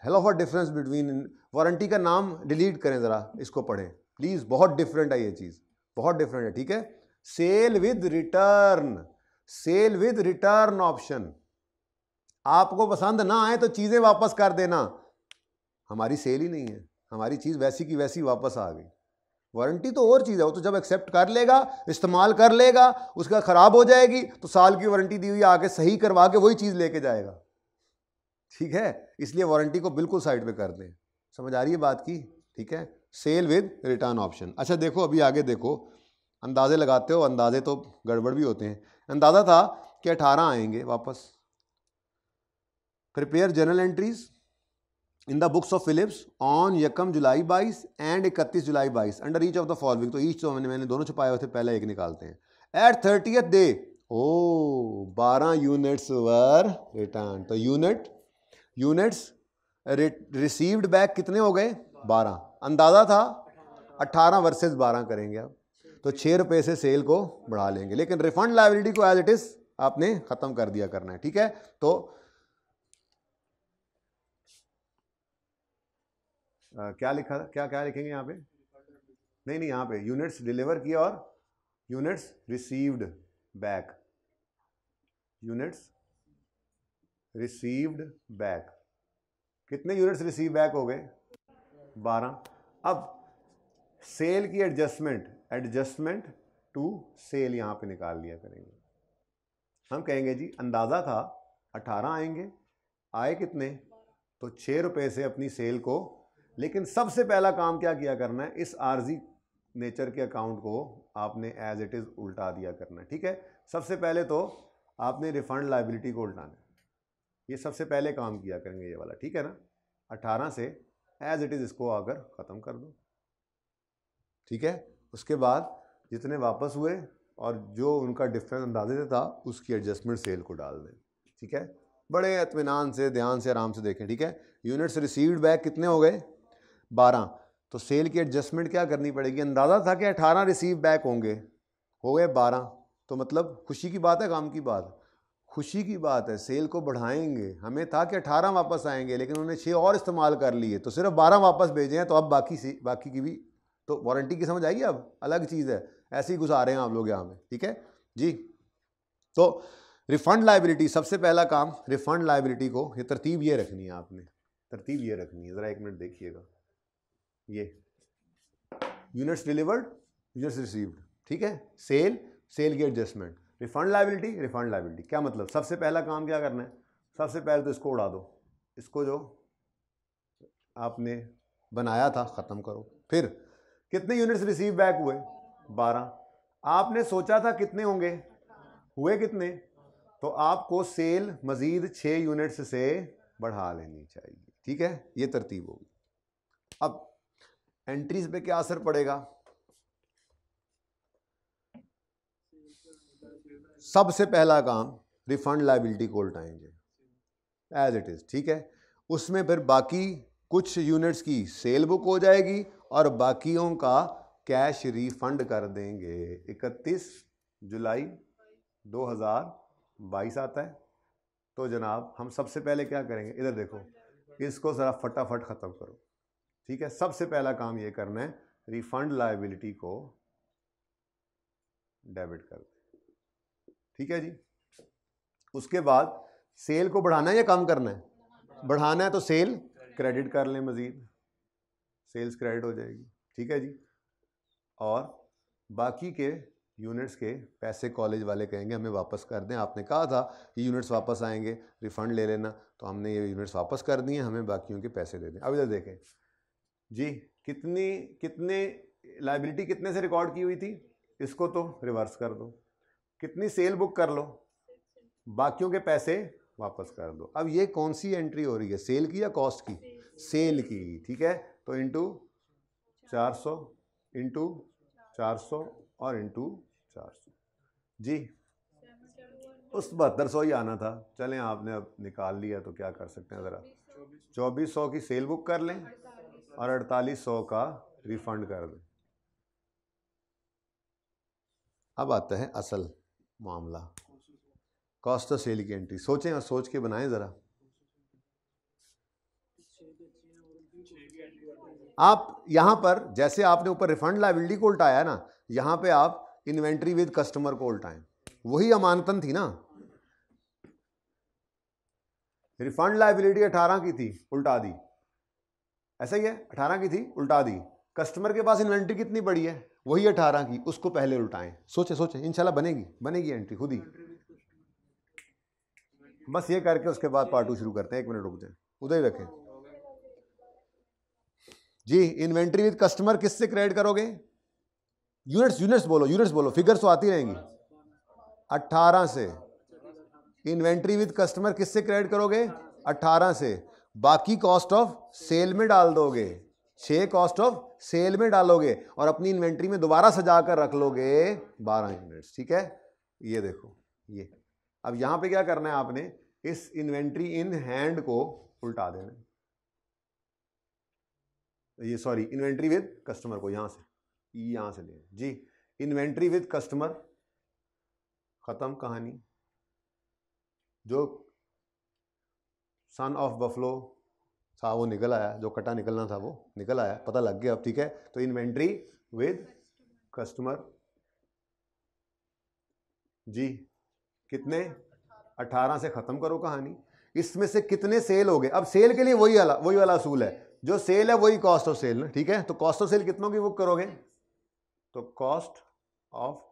hell of a difference between warranty का नाम डिलीट करें ज़रा इसको पढ़ें प्लीज़ बहुत डिफरेंट है ये चीज़ बहुत डिफरेंट है ठीक है sale with return sale with return option आपको पसंद ना आए तो चीज़ें वापस कर देना हमारी सेल ही नहीं है हमारी चीज़ वैसी की वैसी वापस आ गई वारंटी तो और चीज़ है वो तो जब एक्सेप्ट कर लेगा इस्तेमाल कर लेगा उसका ख़राब हो जाएगी तो साल की वारंटी दी हुई आके सही करवा के वही चीज़ लेके जाएगा ठीक है इसलिए वारंटी को बिल्कुल साइड पे कर दें समझ आ रही है बात की ठीक है सेल विद रिटर्न ऑप्शन अच्छा देखो अभी आगे देखो अंदाजे लगाते हो अंदाजे तो गड़बड़ भी होते हैं अंदाज़ा था कि अठारह आएंगे वापस prepare journal entries in the books of Phillips on यकम जुलाई बाईस एंड इकतीस जुलाई बाईस under each of the following तो ईच तो मैंने मैंने दोनों छुपाए हुए थे पहले एक निकालते हैं एट थर्टी डे ओ बारह यूनिट्स वर रिटर्न तो यूनिट यूनिट्स रिसीव्ड बैक कितने हो गए बारह अंदाज़ा था अट्ठारह वर्सेज बारह करेंगे अब तो छः रुपये से सेल को बढ़ा लेंगे लेकिन रिफंड लाइबिलिटी को एज इट इज़ आपने ख़त्म कर दिया करना है ठीक है तो आ, क्या लिखा क्या क्या लिखेंगे यहाँ पे नहीं नहीं यहाँ पे यूनिट्स डिलीवर किया और units received back units received back कितने यूनिट्स रिसीव बैक हो गए बारह अब सेल की एडजस्टमेंट एडजस्टमेंट टू सेल यहाँ पे निकाल लिया करेंगे हम कहेंगे जी अंदाज़ा था अठारह आएंगे आए कितने तो छः रुपये से अपनी सेल को लेकिन सबसे पहला काम क्या किया करना है इस आरजी नेचर के अकाउंट को आपने एज इट इज़ उल्टा दिया करना है ठीक है सबसे पहले तो आपने रिफंड लाइबिलिटी को उल्टाना है ये सबसे पहले काम किया करेंगे ये वाला ठीक है ना अट्ठारह से एज इट इज़ इसको आकर ख़त्म कर दो ठीक है उसके बाद जितने वापस हुए और जो उनका डिफरेंस अंदाजे से था उसकी एडजस्टमेंट सेल को डाल दें ठीक है बड़े अतमान से ध्यान से आराम से देखें ठीक है यूनिट्स रिसीव्ड बैक कितने हो गए बारह तो सेल की एडजस्टमेंट क्या करनी पड़ेगी अंदाज़ा था कि अठारह रिसीव बैक होंगे हो गए बारह तो मतलब खुशी की बात है काम की बात खुशी की बात है सेल को बढ़ाएंगे हमें था कि अठारह वापस आएंगे लेकिन उन्होंने छः और इस्तेमाल कर लिए तो सिर्फ बारह वापस भेजे हैं तो अब बाकी से बाकी की भी तो वारंटी की समझ आई अब अलग चीज़ है ऐसे ही गुजारे हैं आप लोग यहाँ में ठीक है जी तो रिफंड लाइबिलिटी सबसे पहला काम रिफंड लाइबिलिटी को ये तरतीब ये रखनी है आपने तरतीब ये रखनी है ज़रा एक मिनट देखिएगा ये यूनिट्स डिलीवर्ड यूनिट्स रिसीव्ड ठीक है सेल सेल की adjustment refund liability refund liability क्या मतलब सबसे पहला काम क्या करना है सबसे पहले तो इसको उड़ा दो इसको जो आपने बनाया था ख़त्म करो फिर कितने यूनिट्स रिसीव बैक हुए बारह आपने सोचा था कितने होंगे हुए कितने तो आपको सेल मज़ीद छः यूनिट्स से बढ़ा लेनी चाहिए ठीक है ये तरतीब होगी अब एंट्रीज पे क्या असर पड़ेगा सबसे पहला काम रिफंड लाइबिलिटी को उल्टाएंगे एज इट इज़ ठीक है उसमें फिर बाकी कुछ यूनिट्स की सेल बुक हो जाएगी और बाकियों का कैश रिफंड कर देंगे 31 जुलाई 2022 आता है तो जनाब हम सबसे पहले क्या करेंगे इधर देखो इसको ज़रा फटाफट ख़त्म करो ठीक है सबसे पहला काम ये करना है रिफंड लाइबिलिटी को डेबिट कर दें ठीक है जी उसके बाद सेल को बढ़ाना है या कम करना है बढ़ाना है तो सेल क्रेडिट कर लें मज़ीद सेल्स क्रेडिट हो जाएगी ठीक है जी और बाकी के यूनिट्स के पैसे कॉलेज वाले कहेंगे हमें वापस कर दें आपने कहा था ये यूनिट्स वापस आएंगे रिफ़ंड ले लेना तो हमने ये यूनिट्स वापस कर दिए हमें बाकियों के पैसे दे दें अब इधर देखें जी कितनी कितने लाइबिलिटी कितने से रिकॉर्ड की हुई थी इसको तो रिवर्स कर दो कितनी सेल बुक कर लो बाकियों के पैसे वापस कर दो अब ये कौन सी एंट्री हो रही है सेल की या कॉस्ट की सेल की ठीक है तो इंटू चार सौ इंटू चार सौ और इंटू चार सौ जी उस बहत्तर सौ ही आना था चलें आपने अब निकाल लिया तो क्या कर सकते हैं ज़रा चौबीस सौ की सेल बुक कर लें और अड़तालीस सौ का रिफंड कर दें अब आता है असल मामला कॉस्ट ऑफ सेल की एंट्री सोचें और सोच के बनाएं ज़रा आप यहां पर जैसे आपने ऊपर रिफंड लाइबिलिटी को उल्टाया ना यहां पे आप इन्वेंट्री विद कस्टमर को उल्टाएं वही अमानतन थी ना रिफंड लाइबिलिटी अठारह की थी उल्टा दी ऐसा ही है अठारह की थी उल्टा दी कस्टमर के पास इन्वेंट्री कितनी बड़ी है वही अठारह की उसको पहले उल्टाएं सोचे सोचे इनशाला बनेगी बनेगी एंट्री खुद ही बस ये करके उसके बाद पार्ट टू शुरू करते हैं एक मिनट रुक जाए उधर ही रखें जी इन्वेंट्री विद कस्टमर किससे क्रेड करोगे यूनिट्स यूनिट्स बोलो यूनिट्स बोलो फिगर तो आती रहेंगी अट्ठारह से इन्वेंट्री विद कस्टमर किससे क्रेड करोगे अट्ठारह से बाकी कॉस्ट ऑफ सेल में डाल दोगे छः कॉस्ट ऑफ सेल में डालोगे और अपनी इन्वेंट्री में दोबारा सजा कर रख लोगे बारह यूनिट्स ठीक है ये देखो ये अब यहाँ पे क्या करना है आपने इस इन्वेंट्री इन हैंड को उल्टा देना है ये सॉरी इन्वेंट्री विद कस्टमर को यहाँ से यहाँ से ले जी इन्वेंट्री विद कस्टमर ख़त्म कहानी जो सन ऑफ बफलो था वो निकल आया जो कटा निकलना था वो निकल आया पता लग गया अब ठीक है तो इन्वेंट्री विद कस्टमर जी कितने अट्ठारह से ख़त्म करो कहानी इसमें से कितने सेल हो गए अब सेल के लिए वही वाला वही वाला असूल है जो सेल है वही कॉस्ट ऑफ सेल ना ठीक है तो कॉस्ट ऑफ सेल कितनों की बुक करोगे तो कॉस्ट ऑफ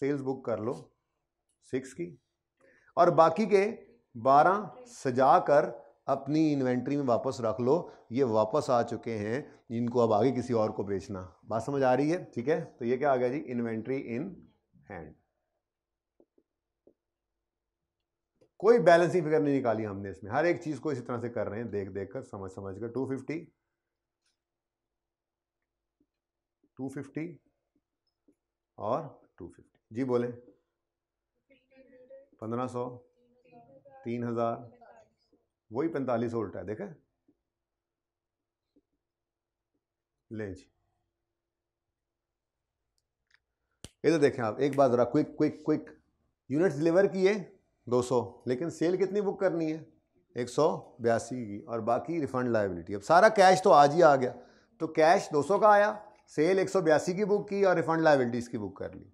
सेल्स बुक कर लो सिक्स की और बाकी के बारह सजा कर अपनी इन्वेंट्री में वापस रख लो ये वापस आ चुके हैं इनको अब आगे किसी और को बेचना बात समझ आ रही है ठीक है तो ये क्या आ गया जी इन्वेंट्री इन हैंड कोई बैलेंसिंग फिगर नहीं निकाली हमने इसमें हर एक चीज को इसी तरह से कर रहे हैं देख देख कर समझ समझ कर टू फिफ्टी टू फिफ्टी और टू फिफ्टी जी बोले पंद्रह सौ तीन हजार वही पैंतालीस वोल्ट है देखे ले जी इधर देखें आप एक बात ज़रा quick quick quick units deliver किए 200 लेकिन सेल कितनी बुक करनी है एक सौ बयासी की और बाकी रिफंड लाइबिलिटी अब सारा कैश तो आज ही आ गया तो कैश 200 का आया सेल एक सौ बयासी की बुक की और रिफंड लाइबिलिटीज़ की बुक कर ली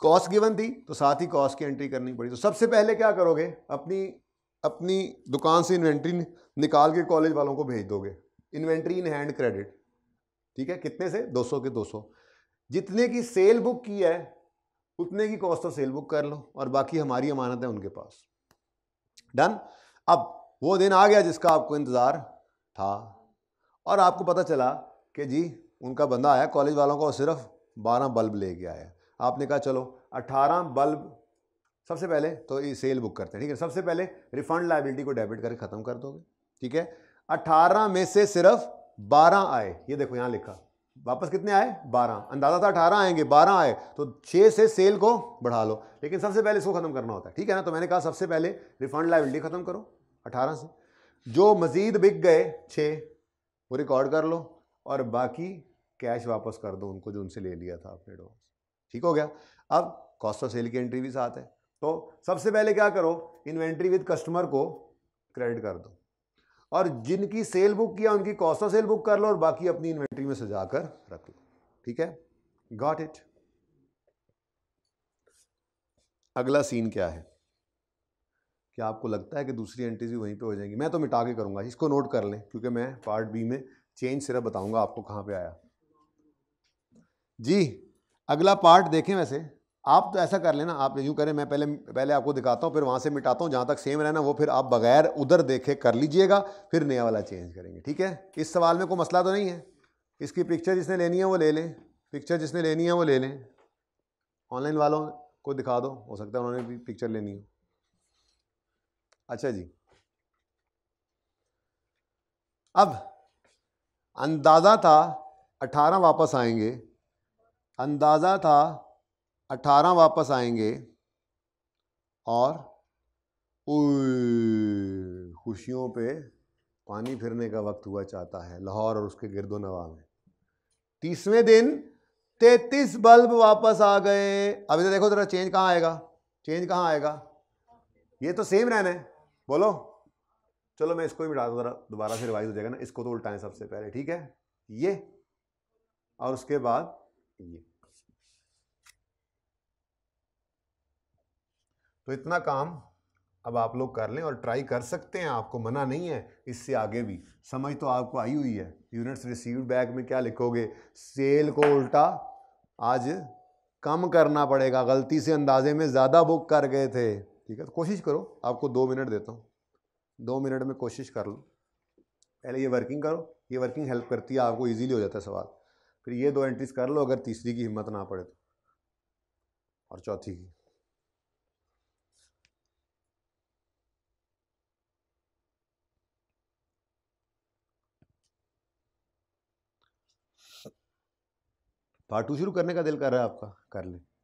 कॉस्ट गिवन थी तो साथ ही कॉस्ट की एंट्री करनी पड़ी तो सबसे पहले क्या करोगे अपनी अपनी दुकान से इन्वेंट्री निकाल के कॉलेज वालों को भेज दोगे इन्वेंट्री इन हैंड क्रेडिट ठीक है कितने से 200 के 200 जितने की सेल बुक की है उतने की कॉस्ट ऑफ सेल बुक कर लो और बाकी हमारी अमानत है उनके पास डन अब वो दिन आ गया जिसका आपको इंतज़ार था और आपको पता चला कि जी उनका बंदा आया कॉलेज वालों का और सिर्फ बारह बल्ब लेके आया आपने कहा चलो 18 बल्ब सबसे पहले तो ये सेल बुक करते हैं ठीक है सबसे पहले रिफंड लाइबिलिटी को डेबिट करके ख़त्म कर दोगे ठीक है 18 में से सिर्फ 12 आए ये देखो यहाँ लिखा वापस कितने आए 12 अंदाज़ा था 18 आएंगे 12 आए तो 6 से सेल को बढ़ा लो लेकिन सबसे पहले इसको ख़त्म करना होता है ठीक है ना तो मैंने कहा सबसे पहले रिफंड लाइबिलिटी ख़त्म करो अठारह से जो मज़ीद बिक गए छः वो रिकॉर्ड कर लो और बाकी कैश वापस कर दो उनको जो उनसे ले लिया था आपने एडवांस ठीक हो गया अब कॉस्ट ऑफ सेल की एंट्री भी साथ है तो सबसे पहले क्या करो इन्वेंट्री विद कस्टमर को क्रेडिट कर दो और जिनकी सेल बुक किया उनकी कॉस्ट ऑफ सेल बुक कर लो और बाकी अपनी इन्वेंट्री में सजा कर रख लो ठीक है गॉट इट अगला सीन क्या है क्या आपको लगता है कि दूसरी एंट्रीज भी वहीं पे हो जाएंगी मैं तो मिटा के करूंगा इसको नोट कर लें क्योंकि मैं पार्ट बी में चेंज सिर्फ बताऊंगा आपको कहां पे आया जी अगला पार्ट देखें वैसे आप तो ऐसा कर लेना आप यूँ करें मैं पहले पहले आपको दिखाता हूँ फिर वहाँ से मिटाता हूँ जहाँ तक सेम रहना वो फिर आप बगैर उधर देखे कर लीजिएगा फिर नया वाला चेंज करेंगे ठीक है इस सवाल में कोई मसला तो नहीं है इसकी पिक्चर जिसने लेनी है वो ले लें पिक्चर जिसने लेनी है वो ले लें ऑनलाइन वालों को दिखा दो हो सकता है उन्होंने भी पिक्चर लेनी हो अच्छा जी अब अंदाज़ा था अठारह वापस आएंगे अंदाज़ा था अठारह वापस आएंगे और खुशियों पे पानी फिरने का वक्त हुआ चाहता है लाहौर और उसके गिरदो नवा में तीसवें दिन तैतीस बल्ब वापस आ गए अभी तो देखो जरा चेंज कहाँ आएगा चेंज कहाँ आएगा ये तो सेम रहना है बोलो चलो मैं इसको ही मिटा दूँ जरा दोबारा से रिवाइज हो जाएगा ना इसको तो उल्टाएं सबसे पहले ठीक है ये और उसके बाद ये तो इतना काम अब आप लोग कर लें और ट्राई कर सकते हैं आपको मना नहीं है इससे आगे भी समझ तो आपको आई हुई है यूनिट्स रिसीव बैग में क्या लिखोगे सेल को उल्टा आज कम करना पड़ेगा गलती से अंदाजे में ज़्यादा बुक कर गए थे ठीक है तो कोशिश करो आपको दो मिनट देता हूँ दो मिनट में कोशिश कर लो पहले ये वर्किंग करो ये वर्किंग हेल्प करती है आपको ईजीली हो जाता है सवाल फिर ये दो एंट्रीज कर लो अगर तीसरी की हिम्मत ना पड़े तो और चौथी की पार्ट टू शुरू करने का दिल कर रहा है आपका कर लें